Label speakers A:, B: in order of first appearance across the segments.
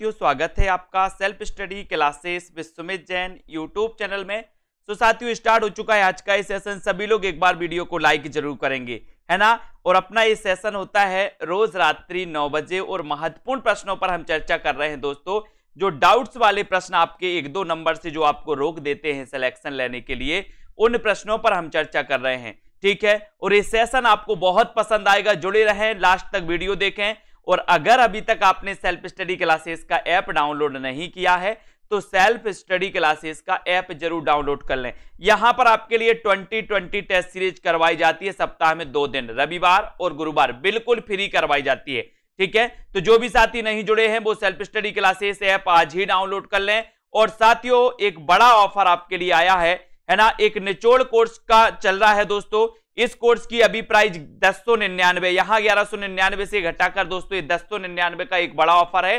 A: साथियों स्वागत है आपका self study classes with Sumit Jain YouTube channel में तो साथियों स्टार्ट हो चुका है आज का ये सेशन सभी लोग एक बार वीडियो को लाइक जरूर करेंगे है ना और अपना ये सेशन होता है रोज रात्रि नौ बजे और महत्वपूर्ण प्रश्नों पर हम चर्चा कर रहे हैं दोस्तों जो डाउट्स वाले प्रश्न आपके एक दो नंबर से जो आपको रोक देते हैं सिलेक्शन लेने के लिए उन प्रश्नों पर हम चर्चा कर रहे हैं ठीक है और ये सेशन आपको बहुत पसंद आएगा जुड़े रहें लास्ट तक वीडियो देखें और अगर अभी तक आपने सेल्फ स्टडी क्लासेस का ऐप डाउनलोड नहीं किया है तो सेल्फ स्टडी क्लासेस का ऐप जरूर डाउनलोड कर लें यहां पर आपके लिए 2020 टेस्ट सीरीज करवाई जाती है सप्ताह में दो दिन रविवार और गुरुवार बिल्कुल फ्री करवाई जाती है ठीक है तो जो भी साथी नहीं जुड़े हैं वो सेल्फ स्टडी क्लासेस ऐप आज ही डाउनलोड कर लें और साथियों एक बड़ा ऑफर आपके लिए आया है है ना एक निचोड़ कोर्स का चल रहा है दोस्तों इस कोर्स की अभी प्राइस दस सौ निन्यानवे यहां ग्यारह सौ निन्यानवे से घटाकर दोस्तों ये दस सौ निन्यानवे का एक बड़ा ऑफर है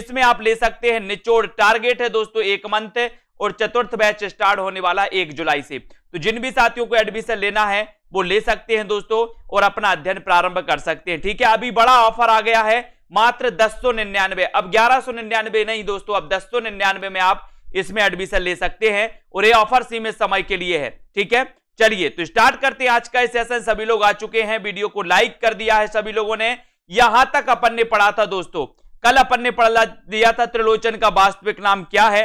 A: इसमें आप ले सकते हैं निचोड़ टारगेट है दोस्तों एक मंथ और चतुर्थ बैच स्टार्ट होने वाला एक जुलाई से तो जिन भी साथियों को एडमिशन लेना है वो ले सकते हैं दोस्तों और अपना अध्ययन प्रारंभ कर सकते हैं ठीक है अभी बड़ा ऑफर आ गया है मात्र दस सौ निन्यानवे अब ग्यारह सौ निन्यानवे नहीं दोस्तों अब दस सौ निन्यानवे में आप इसमें एडमिशन ले सकते हैं और ये ऑफर सीमित समय के लिए है ठीक है चलिए तो स्टार्ट करते हैं आज का सेशन सभी लोग आ चुके हैं वीडियो को लाइक कर दिया है सभी लोगों ने यहां तक अपन ने पढ़ा था दोस्तों कल अपन ने पढ़ दिया था त्रिलोचन का वास्तविक नाम क्या है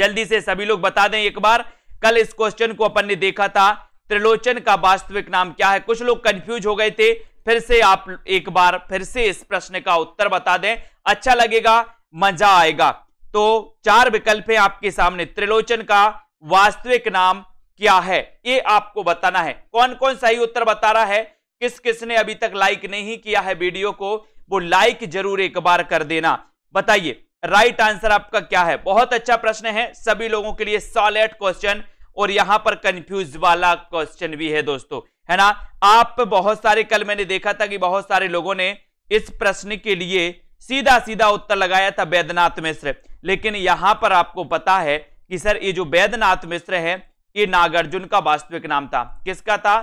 A: जल्दी से सभी लोग बता दें एक बार कल इस क्वेश्चन को अपन ने देखा था त्रिलोचन का वास्तविक नाम क्या है कुछ लोग कंफ्यूज हो गए थे फिर से आप एक बार फिर से इस प्रश्न का उत्तर बता दें अच्छा लगेगा मजा आएगा तो चार विकल्प है आपके सामने त्रिलोचन का वास्तविक नाम क्या है ये आपको बताना है कौन कौन सही उत्तर बता रहा है किस किस ने अभी तक लाइक नहीं किया है वीडियो को वो लाइक जरूर एक बार कर देना बताइए राइट आंसर आपका क्या है बहुत अच्छा प्रश्न है सभी लोगों के लिए सॉलेट क्वेश्चन और यहां पर कंफ्यूज वाला क्वेश्चन भी है दोस्तों है ना आप बहुत सारे कल मैंने देखा था कि बहुत सारे लोगों ने इस प्रश्न के लिए सीधा सीधा उत्तर लगाया था वैद्यनाथ मिश्र लेकिन यहां पर आपको पता है कि सर ये जो बैद्यनाथ मिश्र है ये नागार्जुन का वास्तविक नाम था किसका था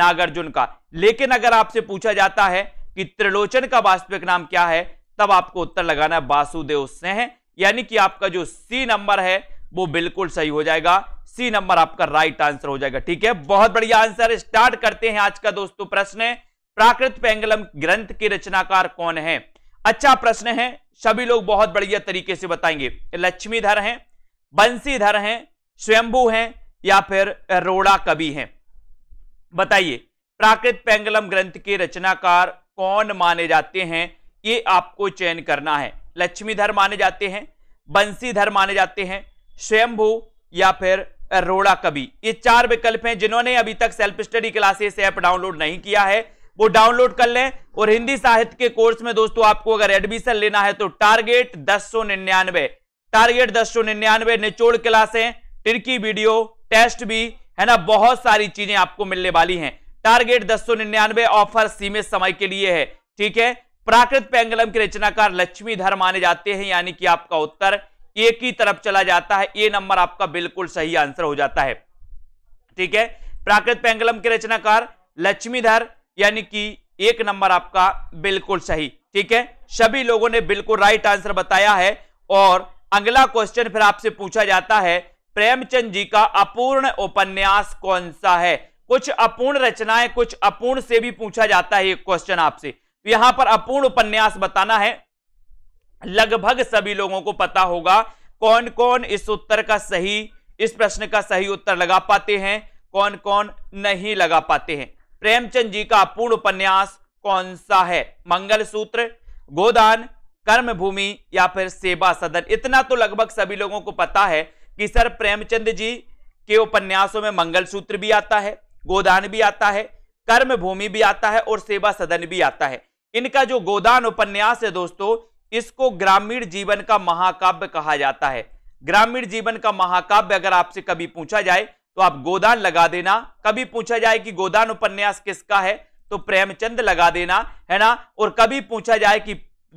A: नागार्जुन का लेकिन अगर आपसे पूछा जाता है कि त्रिलोचन का वास्तविक नाम क्या है तब आपको उत्तर लगाना है वासुदेव सिंह यानी कि आपका जो सी नंबर है वो बिल्कुल सही हो जाएगा सी नंबर आपका राइट आंसर हो जाएगा ठीक है बहुत बढ़िया आंसर स्टार्ट करते हैं आज का दोस्तों प्रश्न प्राकृत पेंगलम ग्रंथ के रचनाकार कौन है अच्छा प्रश्न है सभी लोग बहुत बढ़िया तरीके से बताएंगे लक्ष्मीधर हैं बंसीधर हैं स्वयंभू हैं या फिर रोड़ा कवि हैं बताइए प्राकृत पेंगलम ग्रंथ के रचनाकार कौन माने जाते हैं ये आपको चयन करना है लक्ष्मीधर माने जाते हैं बंसीधर माने जाते हैं स्वयंभू या फिर रोड़ा कवि ये चार विकल्प हैं जिन्होंने अभी तक self study classes app download नहीं किया है वो डाउनलोड कर लें और हिंदी साहित्य के कोर्स में दोस्तों आपको अगर एडमिशन लेना है तो टारगेट दस टारगेट दस निचोड़ क्लासें टिरकी वीडियो टेस्ट भी है ना बहुत सारी चीजें आपको मिलने वाली हैं टारगेट दस सौ निन्यानवे ऑफर सीमित समय के लिए है ठीक है प्राकृत पेंगलम के रचनाकार लक्ष्मीधर माने जाते हैं यानी कि आपका उत्तर एक ही तरफ चला जाता है ए नंबर आपका बिल्कुल सही आंसर हो जाता है ठीक है प्राकृत पेंगलम के रचनाकार लक्ष्मीधर यानी कि एक नंबर आपका बिल्कुल सही ठीक है सभी लोगों ने बिल्कुल राइट आंसर बताया है और अगला क्वेश्चन फिर आपसे पूछा जाता है प्रेमचंद जी का अपूर्ण उपन्यास कौन सा है कुछ अपूर्ण रचनाएं कुछ अपूर्ण से भी पूछा जाता है ये क्वेश्चन आपसे तो यहां पर अपूर्ण उपन्यास बताना है लगभग सभी लोगों को पता होगा कौन कौन इस उत्तर का सही इस प्रश्न का सही उत्तर लगा पाते हैं कौन कौन नहीं लगा पाते हैं प्रेमचंद जी का अपूर्ण उपन्यास कौन सा है मंगल सूत्र गोदान कर्मभूमि या फिर सेवा सदन इतना तो लगभग सभी लोगों को पता है कि सर प्रेमचंद जी के उपन्यासों में मंगलसूत्र भी आता है गोदान भी आता है कर्म भूमि भी आता है और सेवा सदन भी आता है इनका जो गोदान उपन्यास है दोस्तों इसको ग्रामीण जीवन का महाकाव्य कहा जाता है ग्रामीण जीवन का महाकाव्य अगर आपसे कभी पूछा जाए तो आप गोदान लगा देना कभी पूछा जाए कि गोदान उपन्यास किसका है तो प्रेमचंद लगा देना है ना और कभी पूछा जाए कि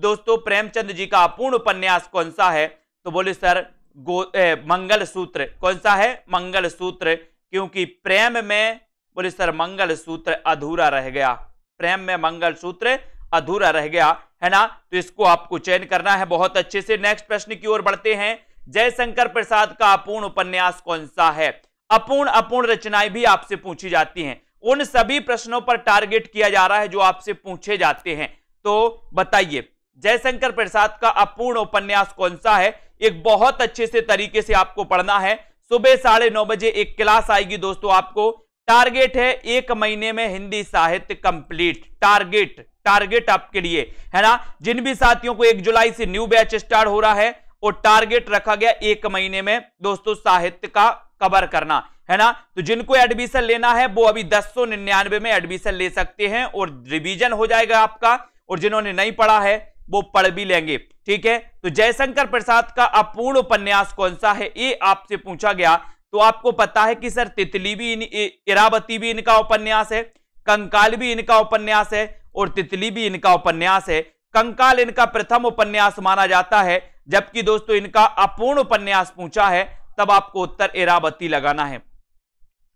A: दोस्तों प्रेमचंद जी का अपूर्ण उपन्यास कौन सा है तो बोले सर गो ए, मंगल सूत्र कौन सा है मंगल सूत्र क्योंकि प्रेम में बोले सर मंगल सूत्र अधूरा रह गया प्रेम में मंगल सूत्र अधूरा रह गया है ना तो इसको आपको चयन करना है बहुत अच्छे से नेक्स्ट प्रश्न की ओर बढ़ते हैं जयशंकर प्रसाद का अपूर्ण उपन्यास कौन सा है अपूर्ण अपूर्ण रचनाएं भी आपसे पूछी जाती हैं उन सभी प्रश्नों पर टारगेट किया जा रहा है जो आपसे पूछे जाते हैं तो बताइए जयशंकर प्रसाद का अपूर्ण उपन्यास कौन सा है एक बहुत अच्छे से तरीके से आपको पढ़ना है सुबह साढ़े नौ बजे एक क्लास आएगी दोस्तों आपको टारगेट है एक महीने में हिंदी साहित्य कंप्लीट टारगेट टारगेट आपके लिए है ना जिन भी साथियों को एक जुलाई से न्यू बैच स्टार्ट हो रहा है और टारगेट रखा गया एक महीने में दोस्तों साहित्य का कवर करना है ना तो जिनको एडमिशन लेना है वो अभी दस में एडमिशन ले सकते हैं और रिविजन हो जाएगा आपका और जिन्होंने नहीं पढ़ा है वो पढ़ भी लेंगे ठीक है तो जयशंकर प्रसाद का अपूर्ण उपन्यास कौन सा है ये आपसे पूछा गया तो आपको पता है कि सर तितली भी इन इरावती भी इनका उपन्यास है कंकाल भी इनका उपन्यास है और तितली भी इनका उपन्यास है कंकाल इनका प्रथम उपन्यास माना जाता है जबकि दोस्तों इनका अपूर्ण उपन्यास पूछा है तब आपको उत्तर इरावती लगाना है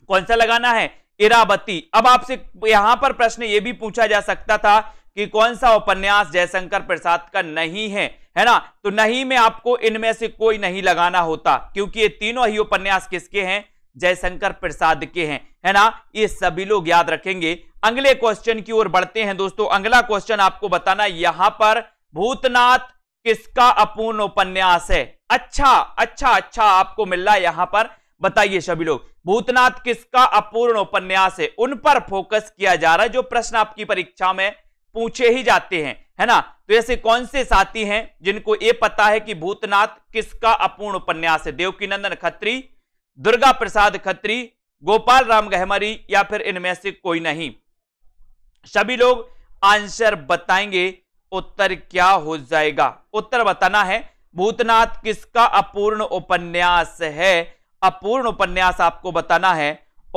A: कौन सा लगाना है इरावती अब आपसे यहां पर प्रश्न यह भी पूछा जा सकता था कि कौन सा उपन्यास जयशंकर प्रसाद का नहीं है है ना तो नहीं में आपको इनमें से कोई नहीं लगाना होता क्योंकि ये तीनों ही उपन्यास किसके हैं जयशंकर प्रसाद के हैं है ना ये सभी लोग याद रखेंगे अगले क्वेश्चन की ओर बढ़ते हैं दोस्तों अगला क्वेश्चन आपको बताना यहां पर भूतनाथ किसका अपूर्ण उपन्यास है अच्छा अच्छा अच्छा आपको मिल रहा है यहां पर बताइए सभी लोग भूतनाथ किसका अपूर्ण उपन्यास है उन पर फोकस किया जा रहा है जो प्रश्न आपकी परीक्षा में पूछे ही जाते हैं है ना तो ऐसे कौन से साथी हैं जिनको ये पता है कि भूतनाथ किसका अपूर्ण उपन्यास है देवकी नंदन खत्री दुर्गा प्रसाद खत्री गोपाल राम गहमरी या फिर इनमें से कोई नहीं सभी लोग आंसर बताएंगे उत्तर क्या हो जाएगा उत्तर बताना है भूतनाथ किसका अपूर्ण उपन्यास है अपूर्ण उपन्यास आपको बताना है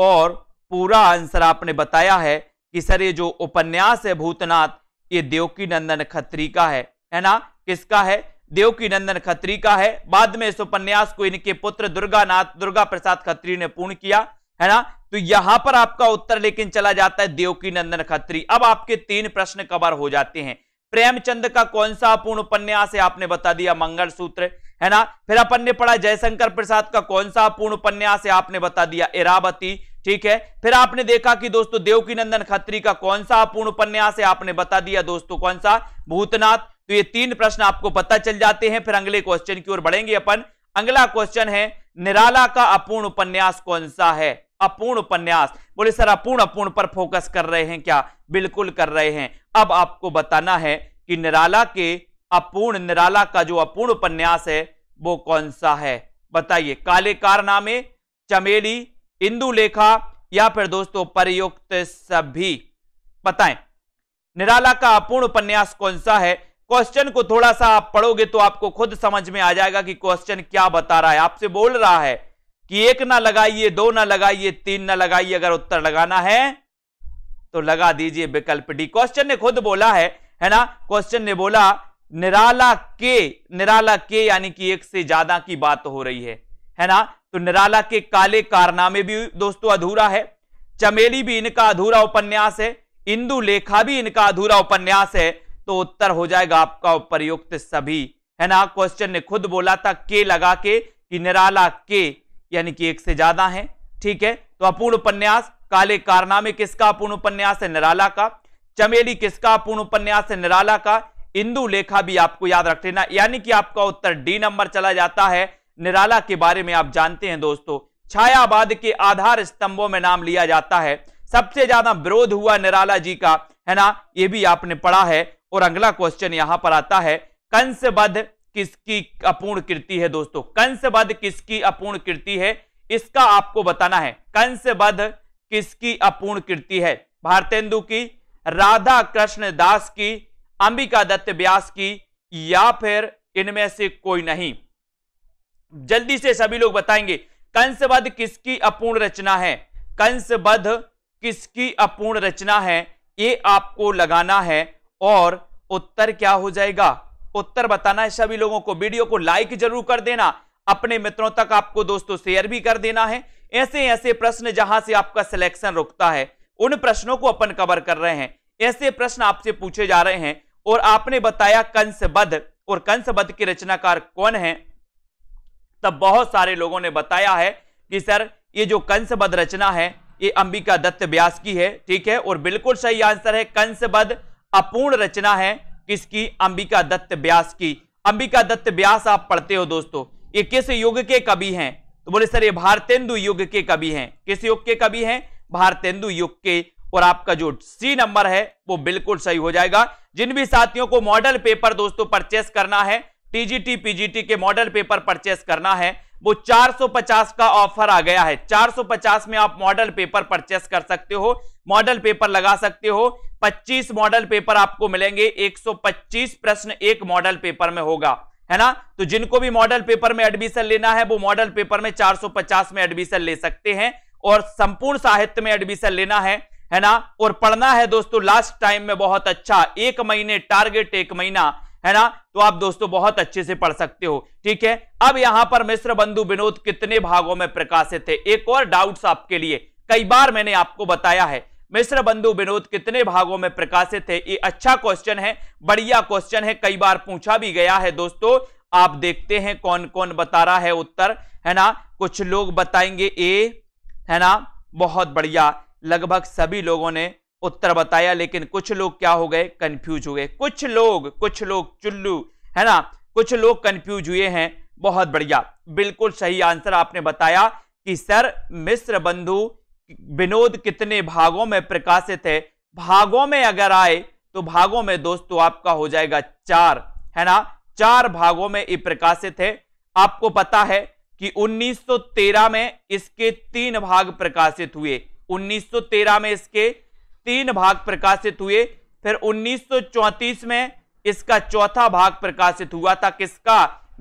A: और पूरा आंसर आपने बताया है कि सर ये जो उपन्यास है भूतनाथ ये देवकी नंदन खत्री का है है ना किसका है देवकी नंदन खत्री का है बाद में इस उपन्यास को इनके पुत्र दुर्गानाथ दुर्गा प्रसाद खत्री ने पूर्ण किया है ना तो यहां पर आपका उत्तर लेकिन चला जाता है देवकी नंदन खत्री अब आपके तीन प्रश्न कवर हो जाते हैं प्रेमचंद का कौन सा अपूर्ण उपन्यास है आपने बता दिया मंगल सूत्र है ना फिर अपन ने पढ़ा जयशंकर प्रसाद का कौन सा अपूर्ण उपन्यास है आपने बता दिया इरावती ठीक है फिर आपने देखा कि दोस्तों देवकी नंदन खत्री का कौन सा अपूर्ण उपन्यास है आपने बता दिया दोस्तों कौन सा भूतनाथ तो ये तीन प्रश्न आपको पता चल जाते हैं फिर अगले क्वेश्चन की ओर बढ़ेंगे अपन अगला क्वेश्चन है निराला का अपूर्ण उपन्यास कौन सा है अपूर्ण उपन्यास बोले सर अपूर्ण अपूर्ण पर फोकस कर रहे हैं क्या बिल्कुल कर रहे हैं अब आपको बताना है कि निराला के अपूर्ण निराला का जो अपूर्ण उपन्यास है वो कौन सा है बताइए काले कार नामे चमेली इंदु लेखा या फिर दोस्तों प्रयुक्त सभी पताए निराला का अपूर्ण उपन्यास कौन सा है क्वेश्चन को थोड़ा सा आप पढ़ोगे तो आपको खुद समझ में आ जाएगा कि क्वेश्चन क्या बता रहा है आपसे बोल रहा है कि एक ना लगाइए दो ना लगाइए तीन ना लगाइए अगर उत्तर लगाना है तो लगा दीजिए विकल्प डी क्वेश्चन ने खुद बोला है है ना क्वेश्चन ने बोला निराला के निराला के यानी कि एक से ज्यादा की बात हो रही है है ना तो निराला के काले कारनामे भी दोस्तों अधूरा है चमेली भी इनका अधूरा उपन्यास है इंदु लेखा भी इनका अधूरा उपन्यास है तो उत्तर हो जाएगा आपका उपरयुक्त सभी है ना क्वेश्चन ने खुद बोला था के लगा के कि निराला के यानी कि एक से ज्यादा है ठीक है तो अपूर्ण उपन्यास काले कारनामे किसका अपूर्ण उपन्यास है निराला का चमेली किसका अपूर्ण उपन्यास है निराला का इंदु लेखा भी आपको याद रख लेना यानी कि आपका उत्तर डी नंबर चला जाता है निराला के बारे में आप जानते हैं दोस्तों छायावाद के आधार स्तंभों में नाम लिया जाता है सबसे ज्यादा विरोध हुआ निराला जी का है ना ये भी आपने पढ़ा है और अगला क्वेश्चन यहां पर आता है कंसवध किसकी अपूर्ण कृति है दोस्तों कंसवध किसकी अपूर्ण कृति है इसका आपको बताना है कंसवध किसकी अपूर्ण कृति है भारतेंदु की राधा कृष्ण दास की अंबिका दत्त व्यास की या फिर इनमें से कोई नहीं जल्दी से सभी लोग बताएंगे कंसबद्ध किसकी अपूर्ण रचना है कंसबद्ध किसकी अपूर्ण रचना है ये आपको लगाना है और उत्तर क्या हो जाएगा उत्तर बताना है सभी लोगों को वीडियो को लाइक जरूर कर देना अपने मित्रों तक आपको दोस्तों शेयर भी कर देना है ऐसे ऐसे प्रश्न जहां से आपका सिलेक्शन रुकता है उन प्रश्नों को अपन कवर कर रहे हैं ऐसे प्रश्न आपसे पूछे जा रहे हैं और आपने बताया कंसबद्ध और कंसबद्ध के रचनाकार कौन है तब बहुत सारे लोगों ने बताया है कि सर ये जो कंसबद्ध रचना है ये अंबिका दत्त व्यास की है ठीक है और बिल्कुल सही आंसर है कंसबद्ध अपूर्ण रचना है किसकी अंबिका दत्त व्यास की अंबिका दत्त व्यास आप पढ़ते हो दोस्तों ये किस युग के कवि हैं तो बोले सर ये भारतेंदु युग के कवि हैं किस युग के कवि हैं भारतेंदु युग के और आपका जो सी नंबर है वो बिल्कुल सही हो जाएगा जिन भी साथियों को मॉडल पेपर दोस्तों परचेस करना है टीजीटी पीजीटी के मॉडल पेपर परचेस करना है वो 450 का ऑफर आ गया है 450 में आप मॉडल पेपर परचेस कर सकते हो मॉडल पेपर लगा सकते हो 25 मॉडल पेपर आपको मिलेंगे 125 प्रश्न एक मॉडल पेपर में होगा है ना तो जिनको भी मॉडल पेपर में एडमिशन लेना है वो मॉडल पेपर में 450 में एडमिशन ले सकते हैं और संपूर्ण साहित्य में एडमिशन लेना है है ना और पढ़ना है दोस्तों लास्ट टाइम में बहुत अच्छा एक महीने टारगेट एक महीना है ना तो आप दोस्तों बहुत अच्छे से पढ़ सकते हो ठीक है अब यहां पर मिश्र बंधु विनोद कितने भागों में प्रकाशित है एक और डाउट आपके लिए कई बार मैंने आपको बताया है मिश्र बंधु विनोद कितने भागों में प्रकाशित है ये अच्छा क्वेश्चन है बढ़िया क्वेश्चन है कई बार पूछा भी गया है दोस्तों आप देखते हैं कौन कौन बता रहा है उत्तर है ना कुछ लोग बताएंगे ए है ना बहुत बढ़िया लगभग सभी लोगों ने उत्तर बताया लेकिन कुछ लोग क्या हो गए कंफ्यूज हो गए कुछ लोग कुछ लोग चुल्लू है ना कुछ लोग कंफ्यूज हुए हैं बहुत बढ़िया बिल्कुल सही आंसर आपने बताया कि सर मिश्र बंधु विनोद कितने भागों में प्रकाशित है भागों में अगर आए तो भागों में दोस्तों आपका हो जाएगा चार है ना चार भागों में ये प्रकाशित है आपको पता है कि 1913 में इसके तीन भाग प्रकाशित हुए 1913 में इसके तीन भाग प्रकाशित हुए फिर 1934 में इसका चौथा भाग प्रकाशित हुआ था किसका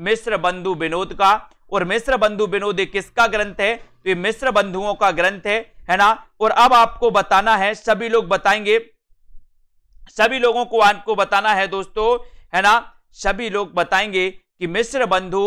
A: मिश्र बंधु विनोद का और मिश्र बंधु विनोद किसका ग्रंथ है तो ये मिश्र बंधुओं का ग्रंथ है है ना और अब आपको बताना है सभी लोग बताएंगे सभी लोगों को आपको बताना है दोस्तों है ना सभी लोग बताएंगे कि मिश्र बंधु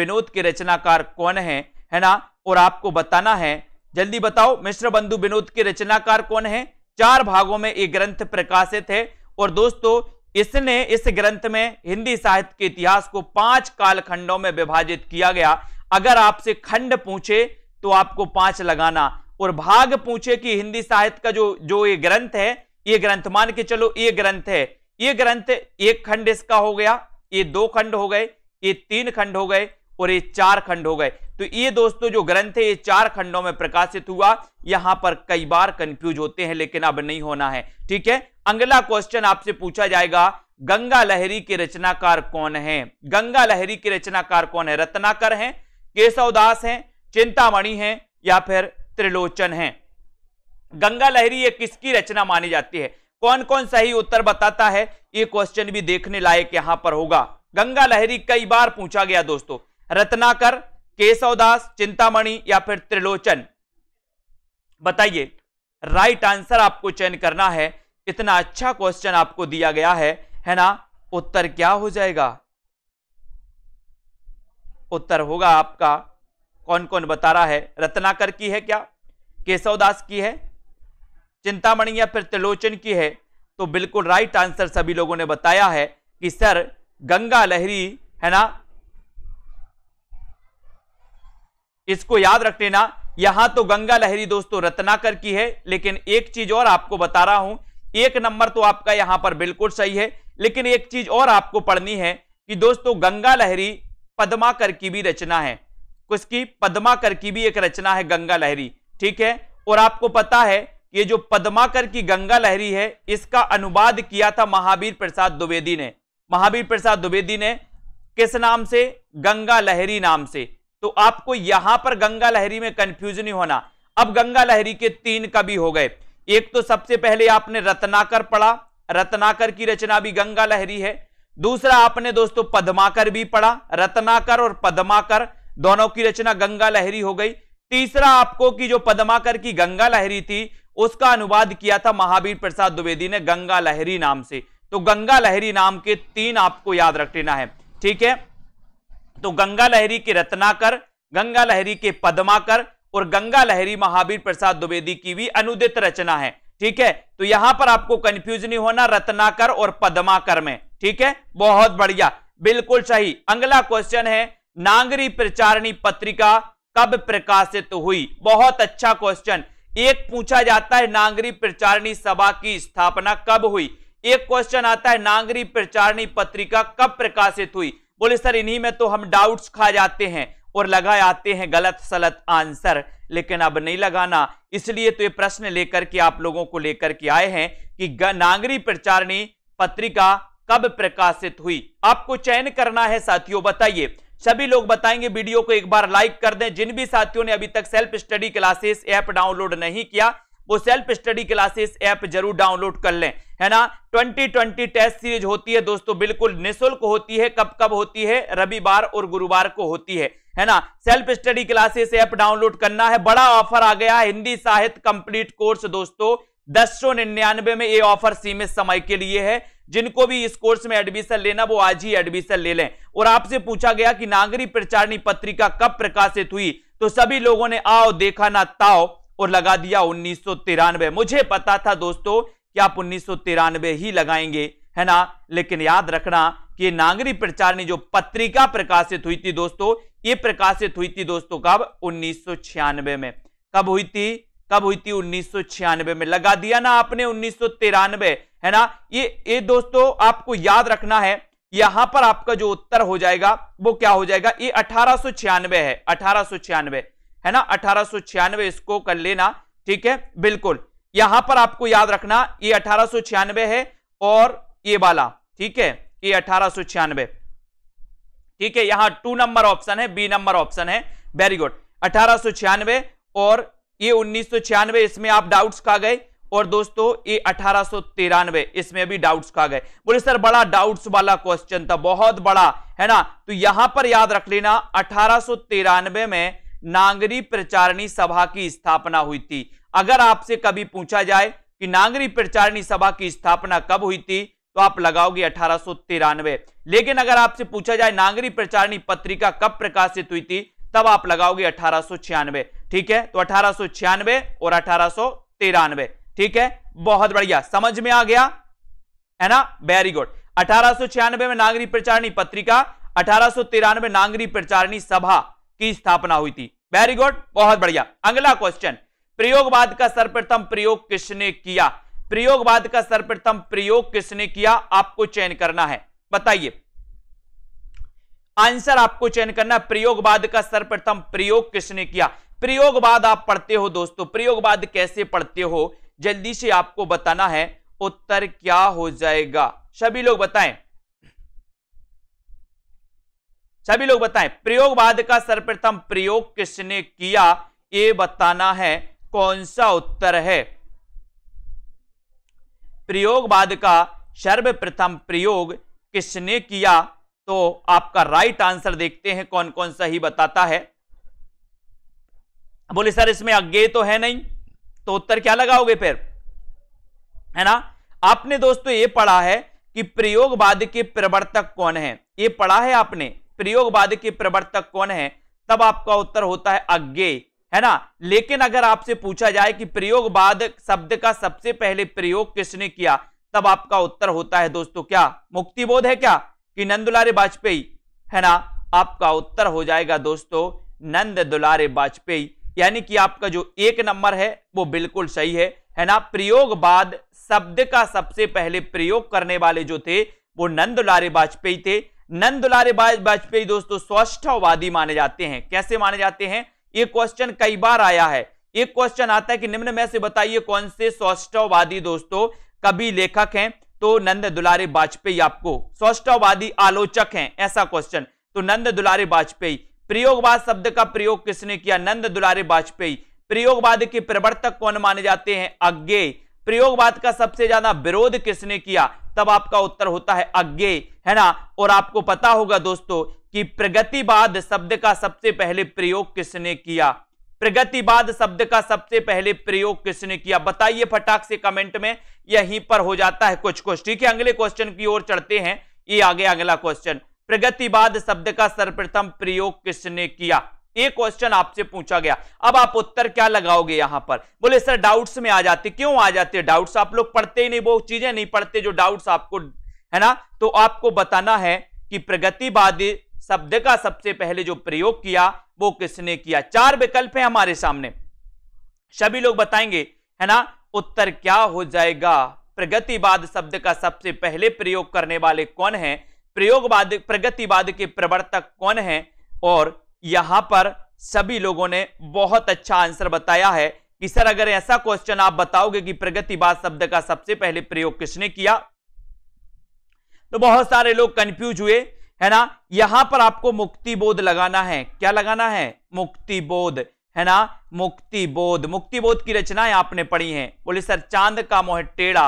A: विनोद के रचनाकार कौन है है ना और आपको बताना है जल्दी बताओ मिश्र बंधु विनोद के रचनाकार कौन है चार भागों में ये ग्रंथ प्रकाशित है और दोस्तों इसने इस ग्रंथ में हिंदी साहित्य के इतिहास को पांच कालखंडों में विभाजित किया गया अगर आपसे खंड पूछे तो आपको पांच लगाना और भाग पूछे कि हिंदी साहित्य का जो जो ये ग्रंथ है ये ग्रंथ मान के चलो ये ग्रंथ है ये ग्रंथ एक खंड इसका हो गया ये दो खंड हो गए ये तीन खंड हो गए और ये चार खंड हो गए तो ये दोस्तों जो ग्रंथ है ये चार खंडों में प्रकाशित हुआ यहां पर कई बार कंफ्यूज होते हैं लेकिन अब नहीं होना है ठीक है अगला क्वेश्चन आपसे पूछा जाएगा गंगा लहरी के रचनाकार कौन है गंगा लहरी के रचनाकार कौन है रत्नाकर हैं केशवदास हैं चिंतामणि हैं या फिर त्रिलोचन हैं गंगा लहरी ये किसकी रचना मानी जाती है कौन कौन सही उत्तर बताता है ये क्वेश्चन भी देखने लायक यहां पर होगा गंगा लहरी कई बार पूछा गया दोस्तों रत्नाकर केशवदास चिंतामणि या फिर त्रिलोचन बताइए राइट आंसर आपको चयन करना है इतना अच्छा क्वेश्चन आपको दिया गया है है ना उत्तर क्या हो जाएगा उत्तर होगा आपका कौन कौन बता रहा है रत्नाकर की है क्या केशवदास की है चिंतामणि या फिर त्रिलोचन की है तो बिल्कुल राइट आंसर सभी लोगों ने बताया है कि सर गंगा लहरी है ना इसको याद रख लेना यहां तो गंगा लहरी दोस्तों रत्नाकर की है लेकिन एक चीज और आपको बता रहा हूं एक नंबर तो आपका यहां पर बिल्कुल सही है लेकिन एक चीज और आपको पढ़नी है कि दोस्तों गंगा लहरी पदमाकर की भी रचना है की पदमाकर की भी एक रचना है गंगा लहरी ठीक है और आपको पता है ये जो पदमाकर की गंगा लहरी है इसका अनुवाद किया था महावीर प्रसाद द्विवेदी ने महावीर प्रसाद द्विवेदी ने किस नाम से गंगा लहरी नाम से तो आपको यहां पर गंगा लहरी में कंफ्यूज नहीं होना अब गंगा लहरी के तीन कवि हो गए एक तो सबसे पहले आपने रत्नाकर पढ़ा रत्नाकर की रचना भी गंगा लहरी है दूसरा आपने दोस्तों पद्माकर भी पढ़ा रत्नाकर और पद्माकर दोनों की रचना गंगा लहरी हो गई तीसरा आपको कि जो पद्माकर की गंगा लहरी थी उसका अनुवाद किया था महावीर प्रसाद द्विवेदी ने गंगा लहरी नाम से तो गंगा लहरी नाम के तीन आपको याद रख लेना है ठीक है तो गंगा लहरी के रत्नाकर गंगा लहरी के पदमाकर और गंगा लहरी महावीर प्रसाद द्विवेदी की भी अनुदित रचना है ठीक है तो यहां पर आपको कंफ्यूज नहीं होना रत्नाकर और पदमाकर में ठीक है बहुत बढ़िया बिल्कुल सही अगला क्वेश्चन है नागरी प्रचारणी पत्रिका कब प्रकाशित हुई बहुत अच्छा क्वेश्चन एक पूछा जाता है नागरी प्रचारणी सभा की स्थापना कब हुई एक क्वेश्चन आता है नागरी प्रचारणी पत्रिका कब प्रकाशित हुई बोले सर इन्हीं में तो हम डाउट्स खा जाते हैं और लगा आते हैं गलत सलत आंसर लेकिन अब नहीं लगाना इसलिए तो ये प्रश्न लेकर के आप लोगों को लेकर के आए हैं कि नागरी प्रचारणी पत्रिका कब प्रकाशित हुई आपको चयन करना है साथियों बताइए सभी लोग बताएंगे वीडियो को एक बार लाइक कर दें जिन भी साथियों ने अभी तक self study classes app download नहीं किया वो सेल्फ स्टडी क्लासेस ऐप जरूर डाउनलोड कर लें है ना 2020 टेस्ट सीरीज होती है दोस्तों बिल्कुल निशुल्क होती है कब कब होती है रविवार और गुरुवार को होती है है ना self study classes app download करना है बड़ा ऑफर आ गया हिंदी साहित्य कंप्लीट कोर्स दोस्तों दस सौ निन्यानवे में ये ऑफर सीमित समय के लिए है जिनको भी इस कोर्स में एडमिशन लेना वो आज ही एडमिशन ले लें और आपसे पूछा गया कि नागरी प्रचारणी पत्रिका कब प्रकाशित हुई तो सभी लोगों ने आओ देखा ना ताओ और लगा दिया उन्नीस मुझे पता था दोस्तों कि आप उन्नीस ही लगाएंगे है ना लेकिन याद रखना कि नागरी ने जो पत्रिका प्रकाशित हुई थी दोस्तों ये प्रकाशित हुई थी दोस्तों कब उन्नीस में कब हुई थी कब हुई थी उन्नीस में लगा दिया ना आपने उन्नीस है ना ये ये दोस्तों आपको याद रखना है यहां पर आपका जो उत्तर हो जाएगा वो क्या हो जाएगा ये अठारह है अठारह है ना अठारह इसको कर लेना ठीक है बिल्कुल यहां पर आपको याद रखना ये अठारह है और ये वाला ठीक है ये अठारह ठीक है यहां टू नंबर ऑप्शन है बी नंबर ऑप्शन है वेरी गुड अठारह और ये उन्नीस इसमें आप डाउट्स खा गए और दोस्तों ये अठारह इसमें भी डाउट्स खा गए बोले सर बड़ा डाउट्स वाला क्वेश्चन था बहुत बड़ा है ना तो यहां पर याद रख लेना अठारह में नांगरी प्रचारणी सभा की स्थापना हुई थी अगर आपसे कभी पूछा जाए कि नागरी प्रचारणी सभा की स्थापना कब हुई थी तो आप लगाओगे अठारह लेकिन अगर आपसे पूछा जाए नागरी प्रचारणी पत्रिका कब प्रकाशित हुई थी तब आप लगाओगे अठारह ठीक है तो अठारह और अठारह ठीक है बहुत बढ़िया समझ में आ गया है ना वेरी गुड अठारह में नागरी प्रचारणी पत्रिका अठारह नागरी प्रचारणी सभा की स्थापना हुई थी वेरी गुड बहुत बढ़िया अगला क्वेश्चन प्रयोगवाद का सर्वप्रथम प्रयोग किसने किया प्रयोगवाद का सर्वप्रथम प्रयोग किसने किया आपको चयन करना है बताइए आंसर आपको चयन करना प्रयोगवाद का सर्वप्रथम प्रयोग किसने किया प्रयोगवाद आप पढ़ते हो दोस्तों प्रयोगवाद कैसे पढ़ते हो जल्दी से आपको बताना है उत्तर क्या हो जाएगा सभी लोग बताएं सभी लोग बताएं प्रयोगवाद का सर्वप्रथम प्रयोग किसने किया ये बताना है कौन सा उत्तर है प्रयोगवाद का सर्वप्रथम प्रयोग किसने किया तो आपका राइट आंसर देखते हैं कौन कौन सा ही बताता है बोले सर इसमें अज्ञे तो है नहीं तो उत्तर क्या लगाओगे फिर है ना आपने दोस्तों ये पढ़ा है कि प्रयोगवाद के प्रवर्तक कौन है ये पढ़ा है आपने प्रयोगवाद के प्रवर्तक कौन है तब आपका उत्तर होता है अज्ञे है ना लेकिन अगर आपसे पूछा जाए कि प्रयोगवाद शब्द का सबसे पहले प्रयोग किसने किया तब आपका उत्तर होता है दोस्तों क्या मुक्तिबोध है क्या कि नंद वाजपेयी है ना आपका उत्तर हो जाएगा दोस्तों नंद दुलारे वाजपेयी यानी कि आपका जो एक नंबर है वो बिल्कुल सही है है ना प्रयोगवाद शब्द का सबसे पहले प्रयोग करने वाले जो थे वो नंद लारे वाजपेयी थे नंद वाजपेयी दोस्तों सौष्ठववादी माने जाते हैं कैसे माने जाते हैं ये क्वेश्चन कई बार आया है एक क्वेश्चन आता है कि निम्न में से बताइए कौन से सौष्ठववादी दोस्तों कवि लेखक हैं तो नंद दुलारे वाजपेयी आपको सौष्ठववादी आलोचक हैं ऐसा क्वेश्चन तो नंद दुलारे वाजपेयी प्रयोगवाद शब्द का प्रयोग किसने किया नंद दुलारे वाजपेयी प्रयोगवाद के प्रवर्तक कौन माने जाते हैं अज्ञे प्रयोगवाद का सबसे ज्यादा विरोध किसने किया तब आपका उत्तर होता है अज्ञे है ना और आपको पता होगा दोस्तों कि प्रगतिवाद शब्द का सबसे पहले प्रयोग किसने किया प्रगतिवाद शब्द का सबसे पहले प्रयोग किसने किया बताइए फटाक से कमेंट में यहीं पर हो जाता है कुछ कुछ ठीक है अगले क्वेश्चन की ओर चढ़ते हैं ये आगे अगला क्वेश्चन प्रगतिवाद शब्द का सर्वप्रथम प्रयोग किसने किया एक क्वेश्चन आपसे पूछा गया अब आप उत्तर क्या लगाओगे यहां पर बोले सर डाउट्स में आ जाते क्यों आ जाते डाउट्स आप लोग पढ़ते ही नहीं वो चीजें नहीं पढ़ते जो डाउट्स आपको है ना तो आपको बताना है कि प्रगतिवादी शब्द का सबसे पहले जो प्रयोग किया वो किसने किया चार विकल्प है हमारे सामने सभी लोग बताएंगे है ना उत्तर क्या हो जाएगा प्रगतिवाद शब्द का सबसे पहले प्रयोग करने वाले कौन है प्रयोगवाद प्रगतिवाद के प्रवर्तक कौन है और यहां पर सभी लोगों ने बहुत अच्छा आंसर बताया है कि सर अगर ऐसा क्वेश्चन आप बताओगे कि प्रगतिवाद शब्द का सबसे पहले प्रयोग किसने किया तो बहुत सारे लोग कंफ्यूज हुए है ना यहां पर आपको मुक्ति बोध लगाना है क्या लगाना है मुक्ति बोध है ना मुक्ति बोध मुक्ति बोध की रचनाएं आपने पढ़ी हैं बोले सर चांद का मोह टेढ़ा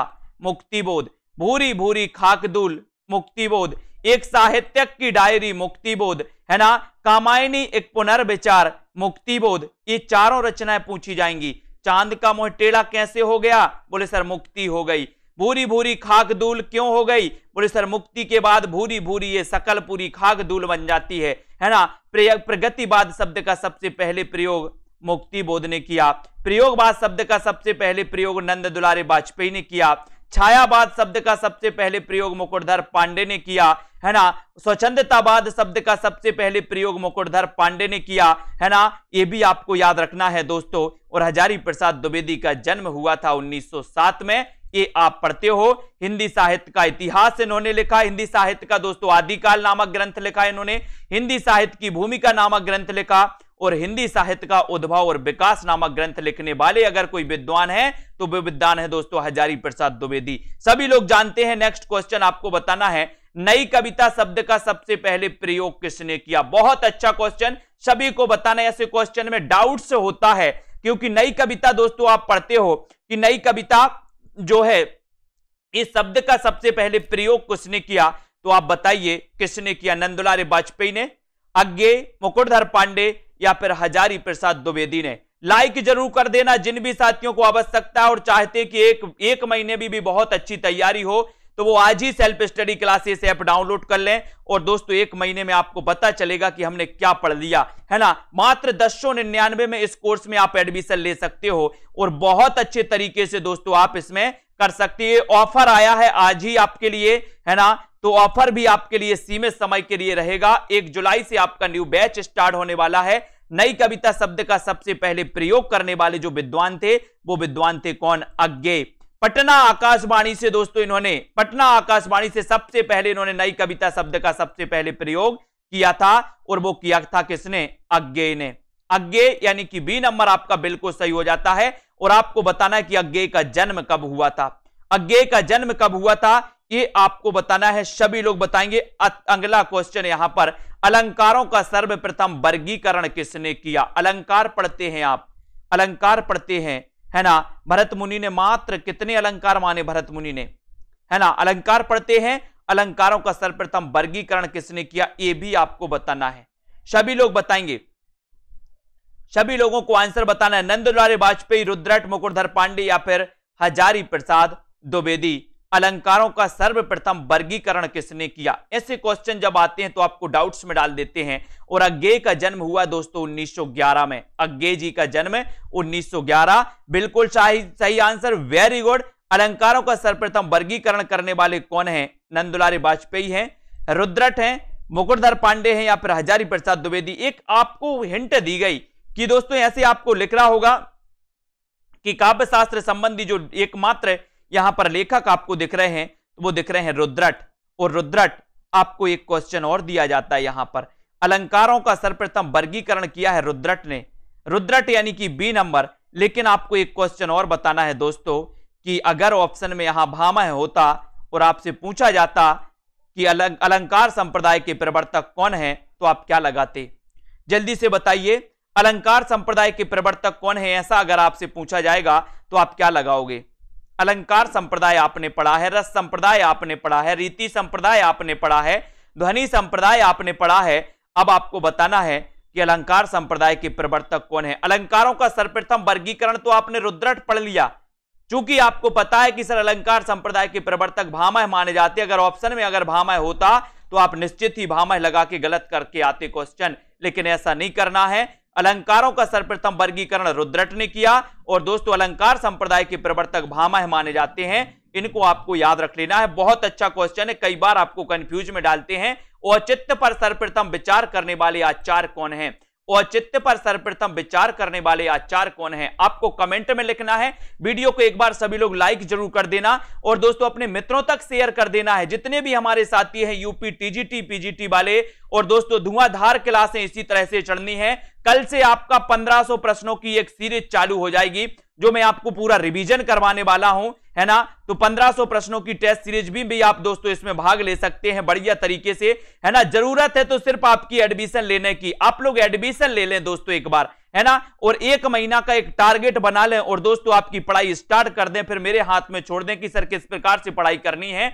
A: मुक्ति बोध भूरी भूरी खाकदूल मुक्ति बोध एक साहित्यक की डायरी मुक्तिबोध है ना कामायनी एक पुनर्विचार मुक्तिबोध ये चारों रचनाएं पूछी जाएंगी चांद का मोह टेढ़ा कैसे हो गया बोले सर मुक्ति हो गई भूरी भूरी खाक दूल क्यों हो गई बोले सर मुक्ति के बाद भूरी भूरी ये सकल पूरी खाक दूल बन जाती है है ना प्रयोग प्रगतिवाद शब्द का सबसे पहले प्रयोग मुक्ति बोध ने किया प्रयोगवाद शब्द का सबसे पहले प्रयोग नंद दुलारे वाजपेयी ने किया छायावाद शब्द का सबसे पहले प्रयोग मुकुटधर पांडे ने किया है ना स्वच्छंदतावाद शब्द का सबसे पहले प्रयोग मुकुटधर पांडे ने किया है ना ये भी आपको याद रखना है दोस्तों और हजारी प्रसाद द्विवेदी का जन्म हुआ था 1907 में ये आप पढ़ते हो हिंदी साहित्य का इतिहास इन्होंने लिखा हिंदी साहित्य का दोस्तों आदिकाल नामक ग्रंथ लिखा इन्होंने हिंदी साहित्य की भूमिका नामक ग्रंथ लिखा और हिंदी साहित्य का उद्भव और विकास नामक ग्रंथ लिखने वाले अगर कोई विद्वान है तो वे विद्वान है दोस्तों हजारी प्रसाद द्विवेदी सभी लोग जानते हैं नेक्स्ट क्वेश्चन आपको बताना है नई कविता शब्द का सबसे पहले प्रयोग किसने किया बहुत अच्छा क्वेश्चन सभी को बताना ऐसे क्वेश्चन में डाउट से होता है क्योंकि नई कविता दोस्तों आप पढ़ते हो कि नई कविता जो है इस शब्द का सबसे पहले प्रयोग किसने किया तो आप बताइए किसने किया नंदुलारे वाजपेयी ने अज्ञे मुकुटधर पांडे या फिर हजारी प्रसाद द्विवेदी ने लाइक जरूर कर देना जिन भी साथियों को आवश्यकता और चाहते कि एक एक महीने भी, भी बहुत अच्छी तैयारी हो तो वो आज ही self study classes app download कर लें और दोस्तों एक महीने में आपको पता चलेगा कि हमने क्या पढ़ लिया है ना मात्र दस सौ निन्यानवे में इस कोर्स में आप एडमिशन ले सकते हो और बहुत अच्छे तरीके से दोस्तों आप इसमें कर सकते हैं ऑफर आया है आज ही आपके लिए है ना तो ऑफर भी आपके लिए सीमित समय के लिए रहेगा एक जुलाई से आपका न्यू बैच स्टार्ट होने वाला है नई कविता शब्द का सबसे पहले प्रयोग करने वाले जो विद्वान थे वो विद्वान थे कौन अज्ञे पटना आकाशवाणी से दोस्तों इन्होंने पटना आकाशवाणी से सबसे पहले इन्होंने नई कविता शब्द का सबसे पहले प्रयोग किया था और वो किया था किसने अज्ञे ने अज्ञे यानी कि बी नंबर आपका बिल्कुल सही हो जाता है और आपको बताना है कि अज्ञे का जन्म कब हुआ था अज्ञे का जन्म कब हुआ था ये आपको बताना है सभी लोग बताएंगे अगला क्वेश्चन यहां पर अलंकारों का सर्वप्रथम वर्गीकरण किसने किया अलंकार पढ़ते हैं आप अलंकार पढ़ते हैं है ना भरत मुनि ने मात्र कितने अलंकार माने भरत मुनि ने है ना अलंकार पढ़ते हैं अलंकारों का सर्वप्रथम वर्गीकरण किसने किया ये भी आपको बताना है सभी लोग बताएंगे सभी लोगों को आंसर बताना है नंदलाल वाजपेयी रुद्रट मुकुटधर पांडे या फिर हजारी प्रसाद द्विवेदी अलंकारों का सर्वप्रथम वर्गीकरण किसने किया ऐसे क्वेश्चन जब आते हैं तो आपको डाउट्स में डाल देते हैं और अज्ञे का जन्म हुआ दोस्तों 1911 में अज्ञे जी का जन्म 1911 बिल्कुल सही सही आंसर वेरी गुड अलंकारों का सर्वप्रथम वर्गीकरण करने वाले कौन है नंदुलारी वाजपेयी है रुद्रट है मुकुटधर पांडे हैं या फिर हजारी प्रसाद द्विवेदी एक आपको हिंट दी गई कि दोस्तों ऐसे आपको लिख रहा होगा कि काव्य शास्त्र संबंधी जो एकमात्र यहां पर लेखक आपको दिख रहे हैं तो वो दिख रहे हैं रुद्रट और रुद्रट आपको एक क्वेश्चन और दिया जाता है यहां पर अलंकारों का सर्वप्रथम वर्गीकरण किया है रुद्रट ने रुद्रट यानी कि बी नंबर लेकिन आपको एक क्वेश्चन और बताना है दोस्तों कि अगर ऑप्शन में यहां भामह होता और आपसे पूछा जाता कि अलंकार संप्रदाय के प्रवर्तक कौन है तो आप क्या लगाते जल्दी से बताइए अलंकार संप्रदाय के प्रवर्तक कौन है ऐसा अगर आपसे पूछा जाएगा तो आप क्या लगाओगे अलंकार संप्रदाय आपने पढ़ा है रस संप्रदाय आपने पढ़ा है रीति संप्रदाय आपने पढ़ा है ध्वनि संप्रदाय आपने पढ़ा है अब आपको बताना है कि अलंकार संप्रदाय के प्रवर्तक कौन है अलंकारों का सर्वप्रथम वर्गीकरण तो आपने रुद्रट पढ़ लिया चूंकि आपको पता है कि सर अलंकार संप्रदाय के प्रवर्तक भामह माने जाते अगर ऑप्शन में अगर भामह होता तो आप निश्चित ही भामह लगा के गलत करके आते क्वेश्चन लेकिन ऐसा नहीं करना है अलंकारों का सर्वप्रथम वर्गीकरण रुद्रट ने किया और दोस्तों अलंकार संप्रदाय के प्रवर्तक भामा माने जाते हैं इनको आपको याद रख लेना है बहुत अच्छा क्वेश्चन है कई बार आपको कंफ्यूज में डालते हैं औचित्य पर सर्वप्रथम विचार करने वाले आचार्य कौन है औचित्य पर सर्वप्रथम विचार करने वाले आचार्य कौन है आपको कमेंट में लिखना है वीडियो को एक बार सभी लोग लाइक जरूर कर देना और दोस्तों अपने मित्रों तक शेयर कर देना है जितने भी हमारे साथी हैं यूपी टीजीटी पीजीटी वाले और दोस्तों धुआंधार क्लासें इसी तरह से चढ़नी है कल से आपका पंद्रह प्रश्नों की एक सीरीज चालू हो जाएगी जो मैं आपको पूरा रिविजन करवाने वाला हूं है ना तो 1500 प्रश्नों की टेस्ट सीरीज भी, भी आप दोस्तों इसमें भाग ले सकते हैं बढ़िया तरीके से है ना जरूरत है तो सिर्फ आपकी एडमिशन लेने की आप लोग एडमिशन ले लें दोस्तों एक बार है ना और एक महीना का एक टारगेट बना लें और दोस्तों आपकी पढ़ाई स्टार्ट कर दें फिर मेरे हाथ में छोड़ दें कि सर किस प्रकार से पढ़ाई करनी है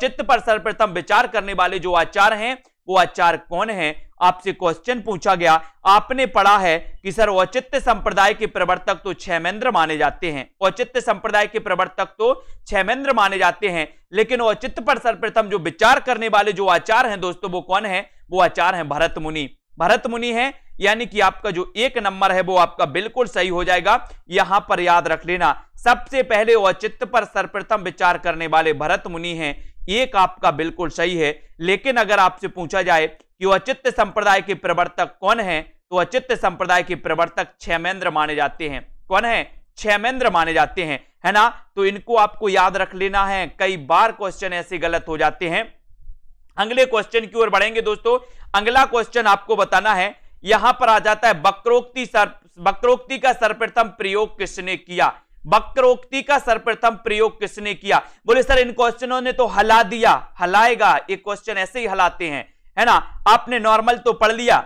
A: चित्त पर सर्वप्रथम विचार करने वाले जो आचार्य हैं वो आचार्य कौन है आपसे क्वेश्चन पूछा गया आपने पढ़ा है कि सर औचित्य संप्रदाय के प्रवर्तक तो छमेंद्र माने जाते हैं औचित्य संप्रदाय के प्रवर्तक तो छमेंद्र माने जाते हैं लेकिन औचित्य पर सर्वप्रथम जो विचार करने वाले जो आचार हैं दोस्तों वो कौन है वो आचार हैं भरत मुनि भरत मुनि है यानी कि आपका जो एक नंबर है वो आपका बिल्कुल सही हो जाएगा यहां पर याद रख लेना सबसे पहले औचित्य पर सर्वप्रथम विचार करने वाले भरत मुनि हैं एक आपका बिल्कुल सही है लेकिन अगर आपसे पूछा जाए कि औचित्य संप्रदाय के प्रवर्तक कौन है तो औचित्य संप्रदाय के प्रवर्तक छमेंद्र माने जाते हैं कौन है छमेंद्र माने जाते हैं है ना तो इनको आपको याद रख लेना है कई बार क्वेश्चन ऐसे गलत हो जाते हैं अगले क्वेश्चन की ओर बढ़ेंगे दोस्तों अगला क्वेश्चन आपको बताना है यहां पर आ जाता है बक्रोक्ति सर बक्रोक्ति का सर्वप्रथम प्रयोग किसने किया वक्रोक्ति का सर्वप्रथम प्रयोग किसने किया बोले सर इन क्वेश्चनों ने तो हला दिया हलाएगा ये क्वेश्चन ऐसे ही हलाते हैं है ना आपने नॉर्मल तो पढ़ लिया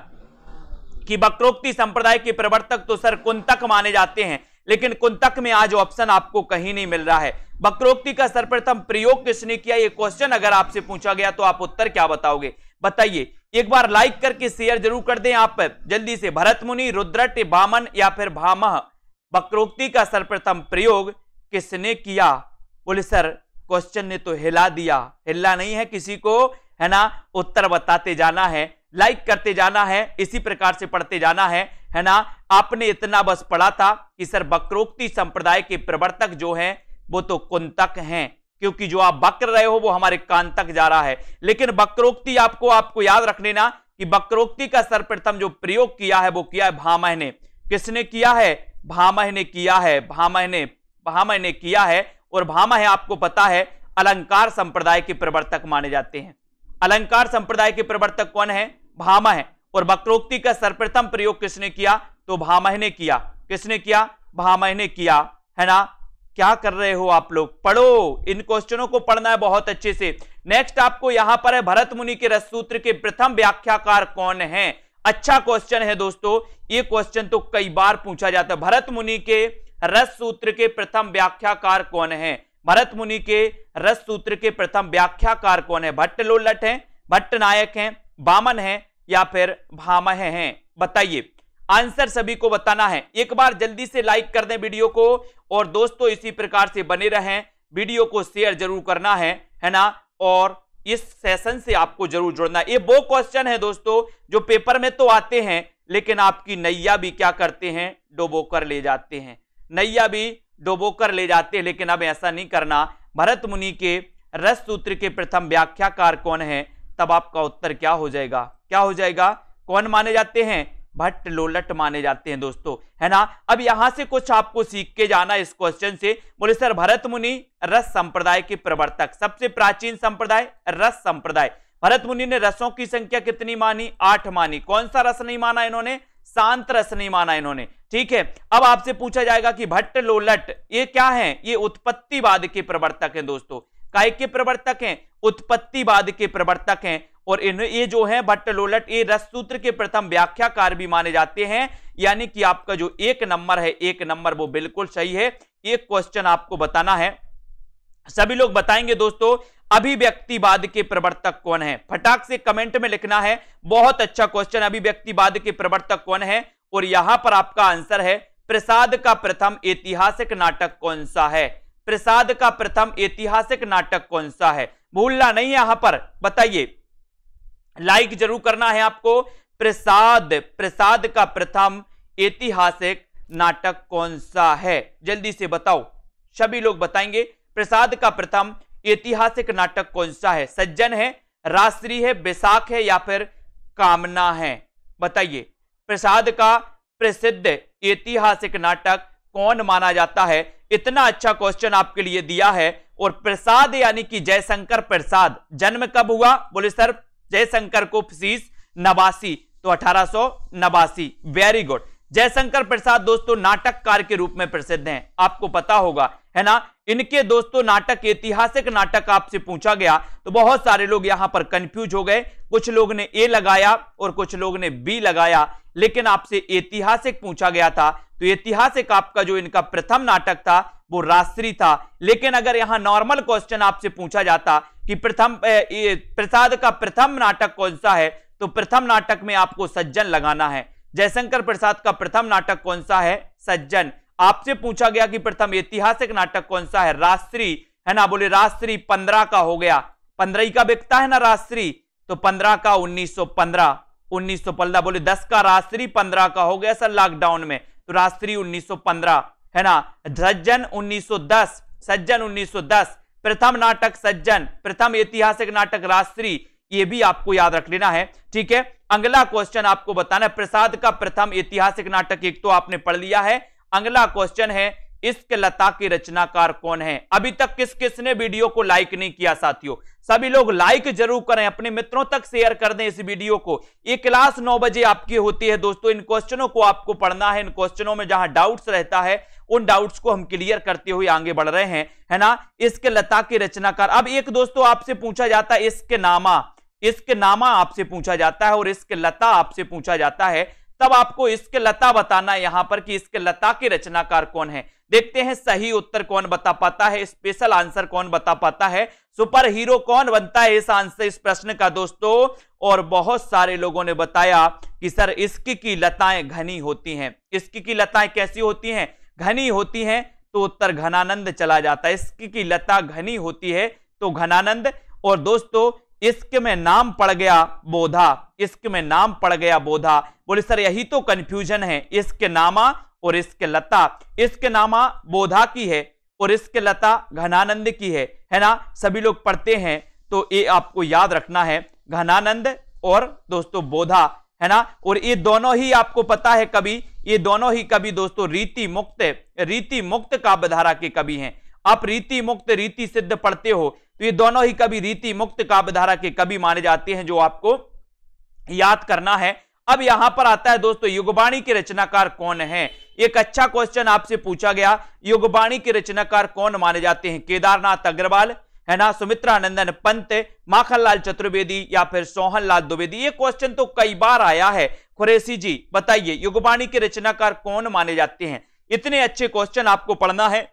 A: कि वक्रोक्ति संप्रदाय के प्रवर्तक तो सर कुंतक माने जाते हैं लेकिन कुंतक में आज ऑप्शन आपको कहीं नहीं मिल रहा है वक्रोक्ति का सर्वप्रथम प्रयोग किसने किया ये क्वेश्चन अगर आपसे पूछा गया तो आप उत्तर क्या बताओगे बताइए एक बार लाइक करके शेयर जरूर कर दें आप जल्दी से भरत मुनि रुद्रट बामन या फिर भामह वक्रोक्ति का सर्वप्रथम प्रयोग किसने किया बोले सर क्वेश्चन ने तो हिला दिया हिला नहीं है किसी को है ना उत्तर बताते जाना है लाइक करते जाना है इसी प्रकार से पढ़ते जाना है है ना आपने इतना बस पढ़ा था कि सर बकरोक्ति संप्रदाय के प्रवर्तक जो हैं वो तो कुंतक हैं क्योंकि जो आप वक्र रहे हो वो हमारे कान तक जा रहा है लेकिन बकरोक्ति आपको आपको याद रख लेना कि वक्रोक्ति का सर्वप्रथम जो प्रयोग किया है वो किया है भामह ने किसने किया है भामह ने किया है भामह ने भामह ने किया है और भामह आपको पता है अलंकार संप्रदाय के प्रवर्तक माने जाते हैं अलंकार संप्रदाय के प्रवर्तक कौन है भामह है और वक्रोक्ति का सर्वप्रथम प्रयोग किसने किया तो भामह ने किया किसने किया भामह ने किया है ना क्या कर रहे हो आप लोग पढ़ो इन क्वेश्चनों को पढ़ना है बहुत अच्छे से नेक्स्ट आपको यहां पर है भरत मुनि के रस सूत्र के प्रथम व्याख्याकार कौन है अच्छा क्वेश्चन है दोस्तों ये क्वेश्चन तो कई बार पूछा जाता है भरत मुनि के रस सूत्र के प्रथम व्याख्याकार कौन है भरत मुनि के रस सूत्र के प्रथम व्याख्याकार कौन है भट्ट लोलट है भट्ट नायक है बामन है या फिर भामह है बताइए आंसर सभी को बताना है एक बार जल्दी से लाइक कर दें वीडियो को और दोस्तों इसी प्रकार से बने रहें वीडियो को शेयर जरूर करना है है ना और इस सेशन से आपको जरूर जुड़ना ये वो क्वेश्चन है दोस्तों जो पेपर में तो आते हैं लेकिन आपकी नैया भी क्या करते हैं डोबो कर ले जाते हैं नैया भी डोबो कर ले जाते हैं लेकिन अब ऐसा नहीं करना भरत मुनि के रस सूत्र के प्रथम व्याख्याकार कौन है तब आपका उत्तर क्या हो जाएगा क्या हो जाएगा कौन माने जाते हैं भट्ट लोलट माने जाते हैं दोस्तों है ना अब यहां से कुछ आपको सीख के जाना इस क्वेश्चन से बोले सर भरत मुनि रस संप्रदाय के प्रवर्तक सबसे प्राचीन संप्रदाय रस संप्रदाय भरत मुनि ने रसों की संख्या कितनी मानी आठ मानी कौन सा रस नहीं माना इन्होंने शांत रस नहीं माना इन्होंने ठीक है अब आपसे पूछा जाएगा कि भट्ट लोलट ये क्या है ये उत्पत्तिवाद के प्रवर्तक है दोस्तों काय के प्रवर्तक हैं उत्पत्तिवाद के प्रवर्तक हैं और इन ये जो है भट्ट लोलट ये रस सूत्र के प्रथम व्याख्याकार भी माने जाते हैं यानी कि आपका जो एक नंबर है एक नंबर वो बिल्कुल सही है एक क्वेश्चन आपको बताना है सभी लोग बताएंगे दोस्तों अभिव्यक्तिवाद के प्रवर्तक कौन है फटाक से कमेंट में लिखना है बहुत अच्छा क्वेश्चन अभिव्यक्तिवाद के प्रवर्तक कौन है और यहां पर आपका आंसर है प्रसाद का प्रथम ऐतिहासिक नाटक कौन सा है प्रसाद का प्रथम ऐतिहासिक नाटक कौन सा है भूलना नहीं यहां पर बताइए लाइक जरूर करना है आपको प्रसाद प्रसाद का प्रथम ऐतिहासिक नाटक कौन सा है जल्दी से बताओ सभी लोग बताएंगे प्रसाद का प्रथम ऐतिहासिक नाटक कौन सा है सज्जन है राष्ट्रीय है बैसाख है या फिर कामना है बताइए प्रसाद का प्रसिद्ध ऐतिहासिक नाटक कौन माना जाता है इतना अच्छा क्वेश्चन आपके लिए दिया है और प्रसाद यानी कि जयशंकर प्रसाद जन्म कब हुआ बोले सर जयशंकर को फीस नवासी तो अठारह वेरी गुड जयशंकर प्रसाद दोस्तों नाटककार के रूप में प्रसिद्ध हैं आपको पता होगा है ना इनके दोस्तों नाटक ऐतिहासिक नाटक आपसे पूछा गया तो बहुत सारे लोग यहां पर कंफ्यूज हो गए कुछ लोग ने ए लगाया और कुछ लोग ने बी लगाया लेकिन आपसे ऐतिहासिक पूछा गया था तो ऐतिहासिक आपका जो इनका प्रथम नाटक था वो राष्ट्रीय था लेकिन अगर यहां नॉर्मल क्वेश्चन आपसे पूछा जाता कि प्रथम प्रसाद का प्रथम नाटक कौन सा है तो प्रथम नाटक में आपको सज्जन लगाना है जयशंकर प्रसाद का प्रथम नाटक कौन सा है सज्जन आपसे पूछा गया कि प्रथम ऐतिहासिक नाटक कौन सा है राष्ट्री है ना बोले राष्ट्री पंद्रह का हो गया पंद्रह का बिकता है ना राष्ट्री तो पंद्रह का उन्नीस सौ पंद्रह उन्नीस सौ पंद्रह बोले दस का राष्ट्रीय पंद्रह का हो गया सर लॉकडाउन में तो राष्ट्रीय उन्नीस सौ पंद्रह है ना सज्जन उन्नीस सौ दस सज्जन उन्नीस सौ दस प्रथम नाटक सज्जन प्रथम ऐतिहासिक नाटक राष्ट्रीय ये भी आपको याद रख लेना है ठीक है अगला क्वेश्चन आपको बताना है प्रसाद का प्रथम ऐतिहासिक नाटक एक तो आपने पढ़ लिया है अगला क्वेश्चन है इसके लता के रचनाकार कौन है अभी तक किस किस ने वीडियो को लाइक नहीं किया साथियों सभी लोग लाइक जरूर करें अपने मित्रों तक शेयर कर दें इस वीडियो को ये क्लास नौ बजे आपकी होती है दोस्तों इन क्वेश्चनों को आपको पढ़ना है इन क्वेश्चनों में जहां डाउट्स रहता है उन डाउट्स को हम क्लियर करते हुए आगे बढ़ रहे हैं है ना इसके लता के रचनाकार अब एक दोस्तों आपसे पूछा जाता है इसके नामा इश्क नामा आपसे पूछा जाता है और इश्क लता आपसे पूछा जाता है तब आपको इश्क लता बताना है यहां पर कि इश्क लता के रचनाकार कौन है देखते हैं सही उत्तर कौन बता पाता है स्पेशल आंसर कौन बता पाता है सुपर हीरो कौन बनता है इस आंसर इस प्रश्न का दोस्तों और बहुत सारे लोगों ने बताया कि सर इश्क की लताएं घनी होती हैं इश्क की लताएं कैसी होती हैं घनी होती हैं तो उत्तर घनानंद चला जाता है इश्क की लता घनी होती है तो घनानंद और दोस्तों इश्क में नाम पड़ गया बोधा इश्क में नाम पड़ गया बोधा बोले सर यही तो कंफ्यूजन है इश्क नामा और इश्क लता इश्क नामा बोधा की है और इश्क लता घनानंद की है है ना सभी लोग पढ़ते हैं तो ये आपको याद रखना है घनानंद और दोस्तों बोधा है ना और ये दोनों ही आपको पता है कभी ये दोनों ही कभी दोस्तों रीति मुक्त रीति मुक्त काव्यधारा के कवि हैं आप रीति मुक्त रीति सिद्ध पढ़ते हो तो ये दोनों ही कवि रीति मुक्त काव्यधारा के कवि माने जाते हैं जो आपको याद करना है अब यहां पर आता है दोस्तों युगबाणी के रचनाकार कौन है एक अच्छा क्वेश्चन आपसे पूछा गया युगबाणी के रचनाकार कौन माने जाते हैं केदारनाथ अग्रवाल है ना सुमित्रा नंदन पंत माखनलाल चतुर्वेदी या फिर सोहनलाल द्विवेदी ये क्वेश्चन तो कई बार आया है खुरेसी जी बताइए युगबाणी के रचनाकार कौन माने जाते हैं इतने अच्छे क्वेश्चन आपको पढ़ना है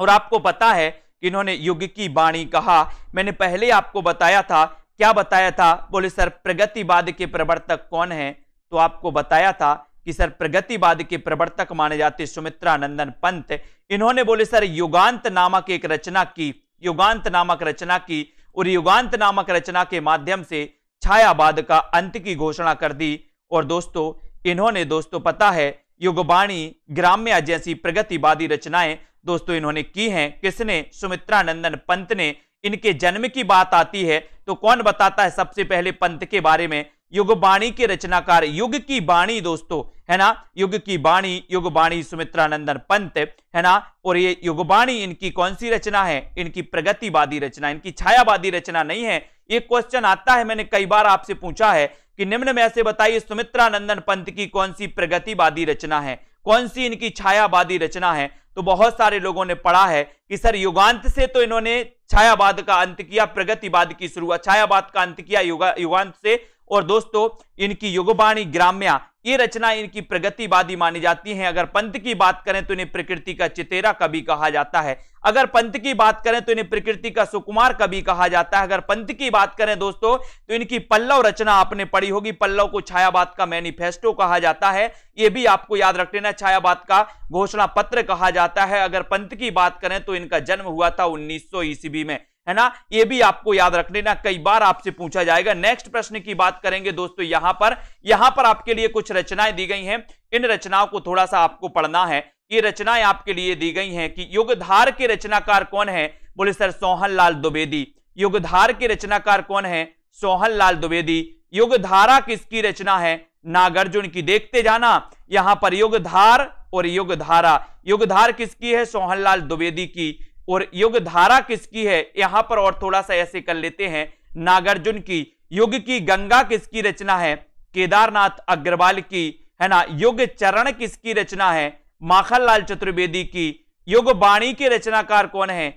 A: और आपको पता है कि इन्होंने युग की बाणी कहा मैंने पहले आपको बताया था क्या बताया था बोले सर प्रगतिवाद के प्रवर्तक कौन है तो आपको बताया था कि सर प्रगतिवाद के प्रवर्तक माने जाते सुमित्रा नंदन पंत इन्होंने बोले सर युगांत नामक एक रचना की युगांत नामक रचना की और युगांत नामक रचना के माध्यम से छायावाद का अंत की घोषणा कर दी और दोस्तों इन्होंने दोस्तों पता है युगबाणी ग्राम्य जैसी प्रगतिवादी रचनाएं दोस्तों इन्होंने की हैं किसने सुमित्रा नंदन पंत ने इनके जन्म की बात आती है तो कौन बताता है सबसे पहले पंत के बारे में युग बाणी के रचनाकार युग की बाणी दोस्तों है ना युग की बाणी युग बाणी नंदन पंत है ना और ये युग बाणी इनकी कौन सी रचना है इनकी प्रगतिवादी रचना इनकी छायावादी रचना नहीं है ये क्वेश्चन आता है मैंने कई बार आपसे पूछा है कि निम्न में ऐसे बताइए नंदन पंत की कौन सी प्रगतिवादी रचना है कौन सी इनकी छायावादी रचना है तो बहुत सारे लोगों ने पढ़ा है कि सर युगांत से तो इन्होंने छायावाद का अंत किया प्रगतिवाद की शुरुआत छायावाद का अंत किया युगा युगांत से और दोस्तों इनकी युगवाणी ग्राम्या ये रचना इनकी प्रगतिवादी मानी जाती है अगर पंत की बात करें तो इन्हें प्रकृति का चितेरा कवि कहा जाता है अगर पंत की बात करें तो इन्हें प्रकृति का सुकुमार कवि कहा जाता है अगर पंत की बात करें दोस्तों तो इनकी पल्लव रचना आपने पढ़ी होगी पल्लव को छायावाद का मैनिफेस्टो कहा जाता है ये भी आपको याद रख लेना छायावाद का घोषणा पत्र कहा जाता है अगर पंत की बात करें तो इनका जन्म हुआ था उन्नीस ईस्वी में है ना ये भी आपको याद रख लेना कई बार आपसे पूछा जाएगा नेक्स्ट प्रश्न की बात करेंगे दोस्तों यहां पर यहां पर आपके लिए कुछ रचनाएं दी गई हैं इन रचनाओं को थोड़ा सा आपको पढ़ना है ये रचनाएं आपके लिए दी गई हैं कि युगधार के रचनाकार कौन है बोले सर सोहन लाल द्विवेदी युगधार के रचनाकार कौन है सोहन लाल द्विवेदी युगधारा किसकी रचना है नागार्जुन की देखते जाना यहां पर युगधार और युगधारा युगधार किसकी है सोहनलाल द्विवेदी की और युग धारा किसकी है यहां पर और थोड़ा सा ऐसे कर लेते हैं नागार्जुन की युग की गंगा किसकी रचना है केदारनाथ अग्रवाल की है ना युग चरण किसकी रचना है माखन लाल चतुर्वेदी की युग बाणी के रचनाकार कौन है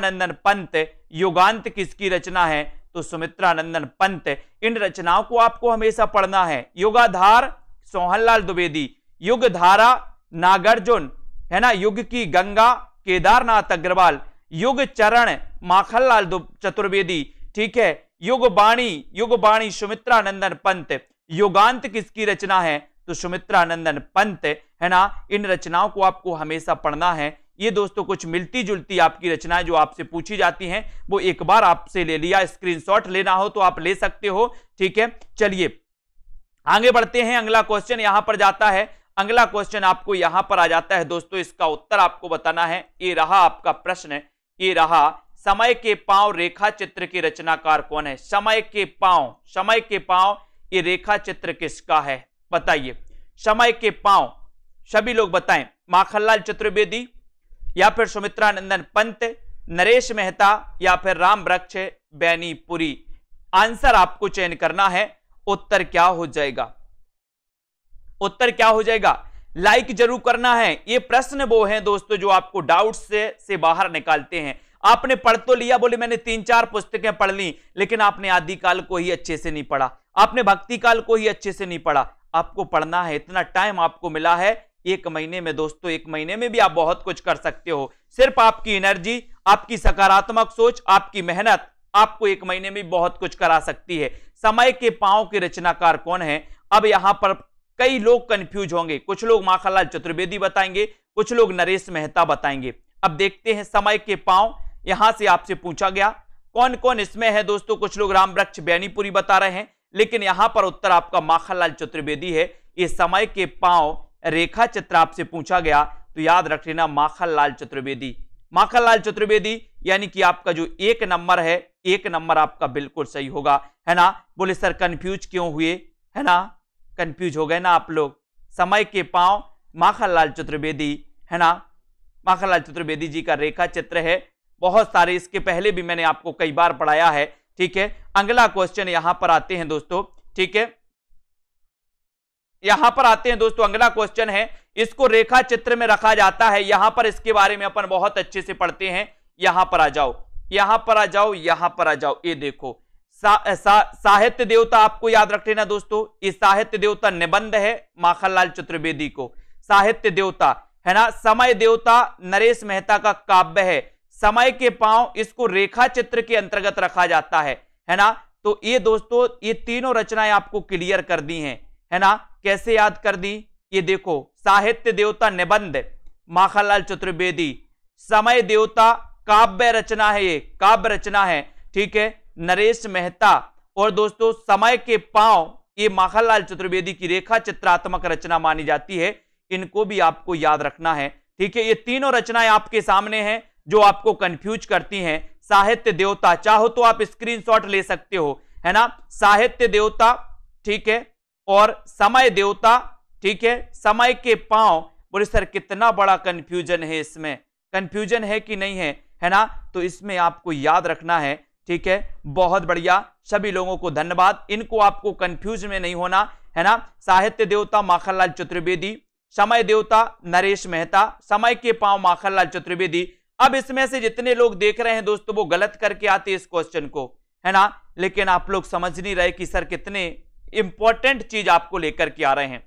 A: नंदन पंत युगांत किसकी रचना है तो नंदन पंत इन रचनाओं को आपको हमेशा पढ़ना है युगाधार सोहनलाल द्विवेदी युग धारा नागार्जुन है ना युग की गंगा केदारनाथ अग्रवाल युग चरण माखनलाल चतुर्वेदी ठीक है युग बाणी युग बाणी नंदन पंत युगांत किसकी रचना है तो सुमित्रानंदन पंत है ना इन रचनाओं को आपको हमेशा पढ़ना है ये दोस्तों कुछ मिलती जुलती आपकी रचनाएं जो आपसे पूछी जाती हैं वो एक बार आपसे ले लिया स्क्रीनशॉट लेना हो तो आप ले सकते हो ठीक है चलिए आगे बढ़ते हैं अगला क्वेश्चन यहां पर जाता है अगला क्वेश्चन आपको यहां पर आ जाता है दोस्तों इसका उत्तर आपको बताना है ये रहा आपका प्रश्न ये रहा समय के पांव रेखा चित्र के रचनाकार कौन है समय के पांव समय के पांव ये रेखा चित्र किसका है बताइए समय के पांव सभी लोग बताएं माखनलाल चतुर्वेदी या फिर सुमित्रानंदन पंत नरेश मेहता या फिर राम वृक्ष बैनीपुरी आंसर आपको चयन करना है उत्तर क्या हो जाएगा उत्तर क्या हो जाएगा लाइक जरूर करना है ये प्रश्न वो है दोस्तों जो आपको डाउट से से बाहर निकालते हैं आपने पढ़ तो लिया बोले मैंने तीन चार पुस्तकें पढ़ ली लेकिन आपने आदिकाल को ही अच्छे से नहीं पढ़ा आपने भक्ति काल को ही अच्छे से नहीं पढ़ा आपको पढ़ना है इतना टाइम आपको मिला है एक महीने में दोस्तों एक महीने में भी आप बहुत कुछ कर सकते हो सिर्फ आपकी एनर्जी आपकी सकारात्मक सोच आपकी मेहनत आपको एक महीने में बहुत कुछ करा सकती है समय के पांव के रचनाकार कौन है अब यहां पर कई लोग कंफ्यूज होंगे कुछ लोग माखनलाल चतुर्वेदी बताएंगे कुछ लोग नरेश मेहता बताएंगे अब देखते हैं समय के पांव यहां से आपसे पूछा गया कौन कौन इसमें है दोस्तों कुछ लोग राम वृक्ष बैनीपुरी बता रहे हैं लेकिन यहां पर उत्तर आपका माखनलाल चतुर्वेदी है ये समय के पांव रेखा चित्र आपसे पूछा गया तो याद रख लेना माखनलाल चतुर्वेदी माखनलाल चतुर्वेदी यानी कि आपका जो एक नंबर है एक नंबर आपका बिल्कुल सही होगा है ना बोले सर कंफ्यूज क्यों हुए है ना कंफ्यूज हो गए ना आप लोग समय के पांव लाल चतुर्वेदी है ना लाल चतुर्वेदी जी का रेखा चित्र है बहुत सारे इसके पहले भी मैंने आपको कई बार पढ़ाया है ठीक है अगला क्वेश्चन यहां पर आते हैं दोस्तों ठीक है यहां पर आते हैं दोस्तों अगला क्वेश्चन है इसको रेखा चित्र में रखा जाता है यहां पर इसके बारे में अपन बहुत अच्छे से पढ़ते हैं यहां पर आ जाओ यहां पर आ जाओ यहां पर आ जाओ ये देखो सा, सा, साहित्य देवता आपको याद रख लेना दोस्तों ये साहित्य देवता निबंध है माखनलाल चतुर्वेदी को साहित्य देवता है ना समय देवता नरेश मेहता का काव्य है समय के पांव इसको रेखा चित्र के अंतर्गत रखा जाता है है ना तो ये दोस्तों ये तीनों रचनाएं आपको क्लियर कर दी हैं है ना कैसे याद कर दी ये देखो साहित्य देवता निबंध माखनलाल चतुर्वेदी समय देवता काव्य रचना है ये काव्य रचना है ठीक है नरेश मेहता और दोस्तों समय के पांव ये माखनलाल चतुर्वेदी की रेखा चित्रात्मक रचना मानी जाती है इनको भी आपको याद रखना है ठीक है ये तीनों रचनाएं आपके सामने हैं जो आपको कंफ्यूज करती हैं साहित्य देवता चाहो तो आप स्क्रीनशॉट ले सकते हो है ना साहित्य देवता ठीक है और समय देवता ठीक है समय के पांव बोले सर कितना बड़ा कंफ्यूजन है इसमें कंफ्यूजन है कि नहीं है है ना तो इसमें आपको याद रखना है ठीक है बहुत बढ़िया सभी लोगों को धन्यवाद इनको आपको कंफ्यूज में नहीं होना है ना साहित्य देवता माखनलाल चतुर्वेदी समय देवता नरेश मेहता समय के पांव माखनलाल चतुर्वेदी अब इसमें से जितने लोग देख रहे हैं दोस्तों वो गलत करके आते इस क्वेश्चन को है ना लेकिन आप लोग समझ नहीं रहे कि सर कितने इंपॉर्टेंट चीज आपको लेकर के आ रहे हैं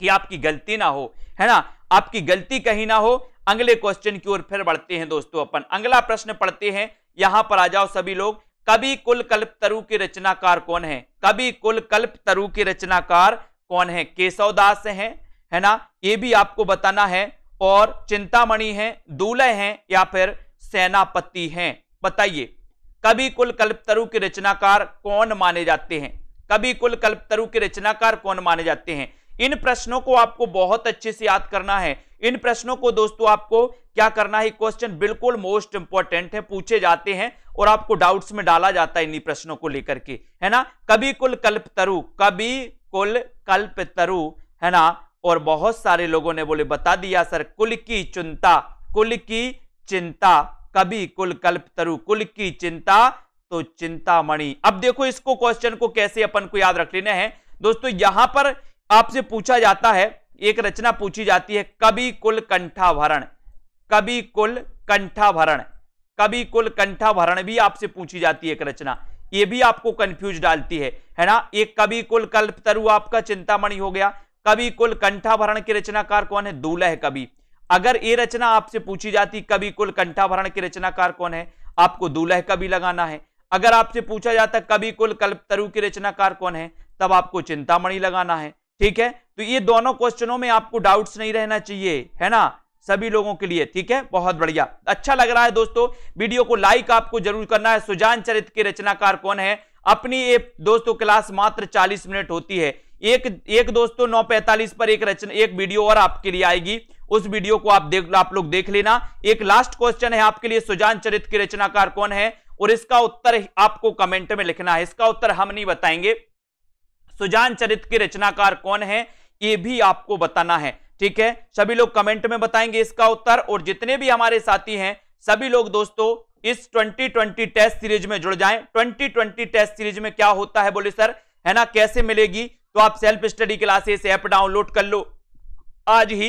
A: कि आपकी गलती ना हो है ना आपकी गलती कहीं ना हो अगले क्वेश्चन की ओर फिर बढ़ते हैं दोस्तों अपन अगला प्रश्न पढ़ते हैं यहां पर आ जाओ सभी लोग कभी कुल कल्प तरु के रचनाकार कौन है कभी कुल कल्प तरु के रचनाकार कौन है केशव दास है ना ये भी आपको बताना है और चिंतामणि है दूल्हे हैं या फिर सेनापति हैं बताइए कभी कुल कल्पतरु के रचनाकार कौन माने जाते हैं कभी कुल कल्पतरु के रचनाकार कौन माने जाते हैं इन प्रश्नों को आपको बहुत अच्छे से याद करना है इन प्रश्नों को दोस्तों आपको क्या करना है क्वेश्चन बिल्कुल मोस्ट इंपॉर्टेंट है पूछे जाते हैं और आपको डाउट्स में डाला जाता है इन्हीं प्रश्नों को लेकर के है ना कभी कुल कल्प तरु कभी कुल कल्प तरु है ना और बहुत सारे लोगों ने बोले बता दिया सर कुल की चिंता कुल की चिंता कभी कुल कल्प तरु कुल की चिंता तो चिंतामणि अब देखो इसको क्वेश्चन को कैसे अपन को याद रख लेना है दोस्तों यहां पर आपसे पूछा जाता है एक रचना पूछी जाती है कभी कुल कंठाभरण कभी कुल कंठाभरण कभी कुल कंठाभरण भी आपसे पूछी जाती है एक रचना ये भी आपको कंफ्यूज डालती है है ना एक कभी कुल कल्प तरु आपका चिंतामणि हो गया कभी कुल कंठाभरण के रचनाकार कौन है दूल्ह कवि अगर ये रचना आपसे पूछी जाती कभी कुल कंठाभरण के रचनाकार कौन है आपको दूल्ह कवि लगाना है अगर आपसे पूछा जाता कभी कुल कल्प तरु के रचनाकार कौन है तब आपको चिंतामणि लगाना है ठीक है तो ये दोनों क्वेश्चनों में आपको डाउट्स नहीं रहना चाहिए है ना सभी लोगों के लिए ठीक है बहुत बढ़िया अच्छा लग रहा है दोस्तों वीडियो को लाइक आपको जरूर करना है सुजान चरित्र के रचनाकार कौन है अपनी ये दोस्तों क्लास मात्र 40 मिनट होती है एक एक दोस्तों 9:45 पर एक रचना एक वीडियो और आपके लिए आएगी उस वीडियो को आप देख आप लोग देख लेना एक लास्ट क्वेश्चन है आपके लिए सुजान चरित्र के रचनाकार कौन है और इसका उत्तर आपको कमेंट में लिखना है इसका उत्तर हम नहीं बताएंगे सुजान चरित के रचनाकार कौन है ये भी आपको बताना है ठीक है सभी लोग कमेंट में बताएंगे इसका उत्तर और जितने भी हमारे साथी हैं सभी लोग दोस्तों इस 2020 टेस्ट सीरीज में जुड़ जाएं 2020 टेस्ट सीरीज में क्या होता है बोले सर है ना कैसे मिलेगी तो आप self study classes app download कर लो आज ही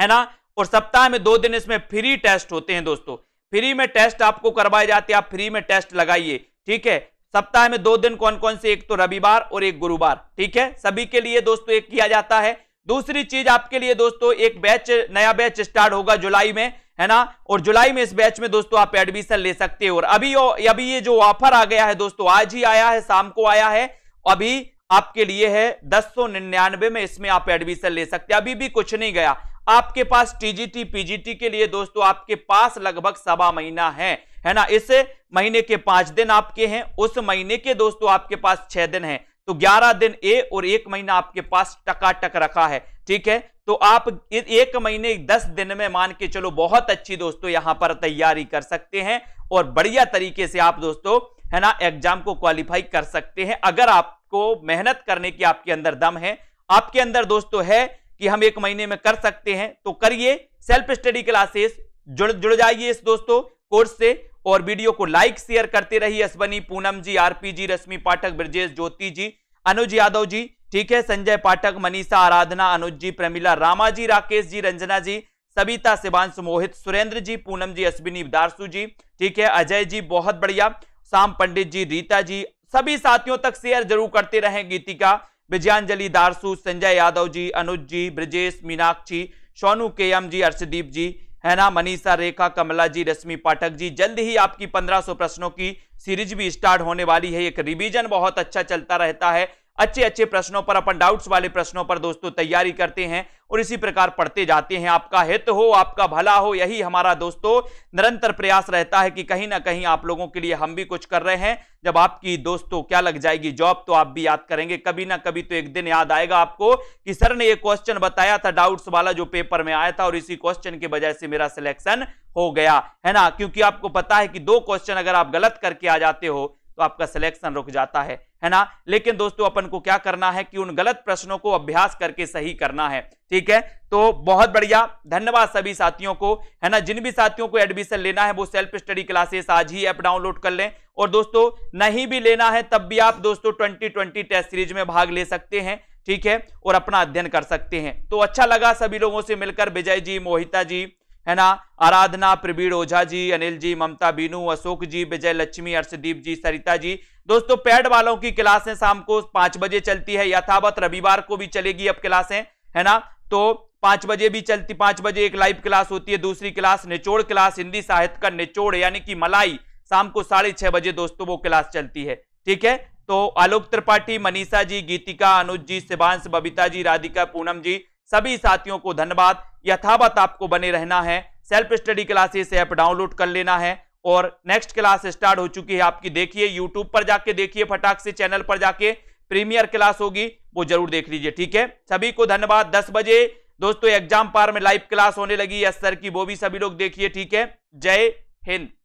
A: है ना और सप्ताह में दो दिन इसमें फ्री टेस्ट होते हैं दोस्तों फ्री में टेस्ट आपको करवाए जाते हैं आप फ्री में टेस्ट लगाइए ठीक है सप्ताह में दो दिन कौन कौन से एक तो रविवार और एक गुरुवार ठीक है सभी के लिए दोस्तों एक किया जाता है दूसरी चीज आपके लिए दोस्तों एक बैच नया बैच स्टार्ट होगा जुलाई में है ना और जुलाई में इस बैच में दोस्तों आप एडमिशन ले सकते हो और अभी अभी ये जो ऑफर आ गया है दोस्तों आज ही आया है शाम को आया है अभी आपके लिए है दस में इसमें आप एडमिशन ले सकते हैं अभी भी कुछ नहीं गया आपके पास टीजीटी पीजीटी के लिए दोस्तों आपके पास लगभग सवा महीना है है ना इस महीने के पांच दिन आपके हैं उस महीने के दोस्तों आपके पास छह दिन है तो ग्यारह दिन ए और एक महीना आपके पास टकाटक रखा है ठीक है तो आप एक महीने दस दिन में मान के चलो बहुत अच्छी दोस्तों यहां पर तैयारी कर सकते हैं और बढ़िया तरीके से आप दोस्तों है ना एग्जाम को क्वालिफाई कर सकते हैं अगर आपको मेहनत करने की आपके अंदर दम है आपके अंदर दोस्तों है कि हम एक महीने में कर सकते हैं तो करिए सेल्फ स्टडी क्लासेस जुड़ जुड़ जाइए इस दोस्तों कोर्स से और वीडियो को लाइक शेयर करते रहिए अश्वनी पूनम जी आरपी जी रश्मि पाठक ब्रजेश ज्योति जी अनुज यादव जी ठीक है संजय पाठक मनीषा आराधना अनुज जी प्रमिला रामा जी राकेश जी रंजना जी सविता शिवांश मोहित सुरेंद्र जी पूनम जी अश्विनी दारसू जी ठीक है अजय जी बहुत बढ़िया शाम पंडित जी रीता जी सभी साथियों तक शेयर जरूर करते रहें गीतिका विजयांजलि दारसू संजय यादव जी अनुज जी ब्रजेश मीनाक्षी सोनू के एम जी अर्षदीप जी है ना मनीषा रेखा कमला जी रश्मि पाठक जी जल्द ही आपकी 1500 प्रश्नों की सीरीज भी स्टार्ट होने वाली है एक रिवीजन बहुत अच्छा चलता रहता है अच्छे अच्छे प्रश्नों पर अपन डाउट्स वाले प्रश्नों पर दोस्तों तैयारी करते हैं और इसी प्रकार पढ़ते जाते हैं आपका हित हो आपका भला हो यही हमारा दोस्तों निरंतर प्रयास रहता है कि कहीं ना कहीं आप लोगों के लिए हम भी कुछ कर रहे हैं जब आपकी दोस्तों क्या लग जाएगी जॉब तो आप भी याद करेंगे कभी ना कभी तो एक दिन याद आएगा आपको कि सर ने ये क्वेश्चन बताया था डाउट्स वाला जो पेपर में आया था और इसी क्वेश्चन की वजह से मेरा सिलेक्शन हो गया है ना क्योंकि आपको पता है कि दो क्वेश्चन अगर आप गलत करके आ जाते हो तो आपका सिलेक्शन रुक जाता है है ना लेकिन दोस्तों अपन को क्या करना है कि उन गलत प्रश्नों को अभ्यास करके सही करना है ठीक है तो बहुत बढ़िया धन्यवाद सभी साथियों को है ना जिन भी साथियों को एडमिशन लेना है वो सेल्फ स्टडी क्लासेस आज ही ऐप डाउनलोड कर लें और दोस्तों नहीं भी लेना है तब भी आप दोस्तों ट्वेंटी ट्वेंटी टेस्ट सीरीज में भाग ले सकते हैं ठीक है और अपना अध्ययन कर सकते हैं तो अच्छा लगा सभी लोगों से मिलकर विजय जी मोहिता जी है ना आराधना प्रवीण ओझा जी अनिल जी ममता बीनू अशोक जी विजय लक्ष्मी अर्षदीप जी सरिता जी दोस्तों पैड वालों की क्लासें शाम को पांच बजे चलती है यथावत रविवार को भी चलेगी अब क्लासें है ना तो पांच बजे भी चलती पांच बजे एक लाइव क्लास होती है दूसरी क्लास निचोड़ क्लास हिंदी साहित्य का निचोड़ यानी कि मलाई शाम को साढ़े छह बजे दोस्तों वो क्लास चलती है ठीक है तो आलोक त्रिपाठी मनीषा जी गीतिका अनुज जी शिवांश बबीता जी राधिका पूनम जी सभी साथियों को धन्यवाद यथावत आपको बने रहना है self study classes app download कर लेना है और नेक्स्ट क्लास स्टार्ट हो चुकी है आपकी देखिए यूट्यूब पर जाके देखिए फटाक से चैनल पर जाके प्रीमियर क्लास होगी वो जरूर देख लीजिए ठीक है सभी को धन्यवाद दस बजे दोस्तों एग्जाम पार में लाइव क्लास होने लगी यस सर की वो भी सभी लोग देखिए ठीक है जय हिंद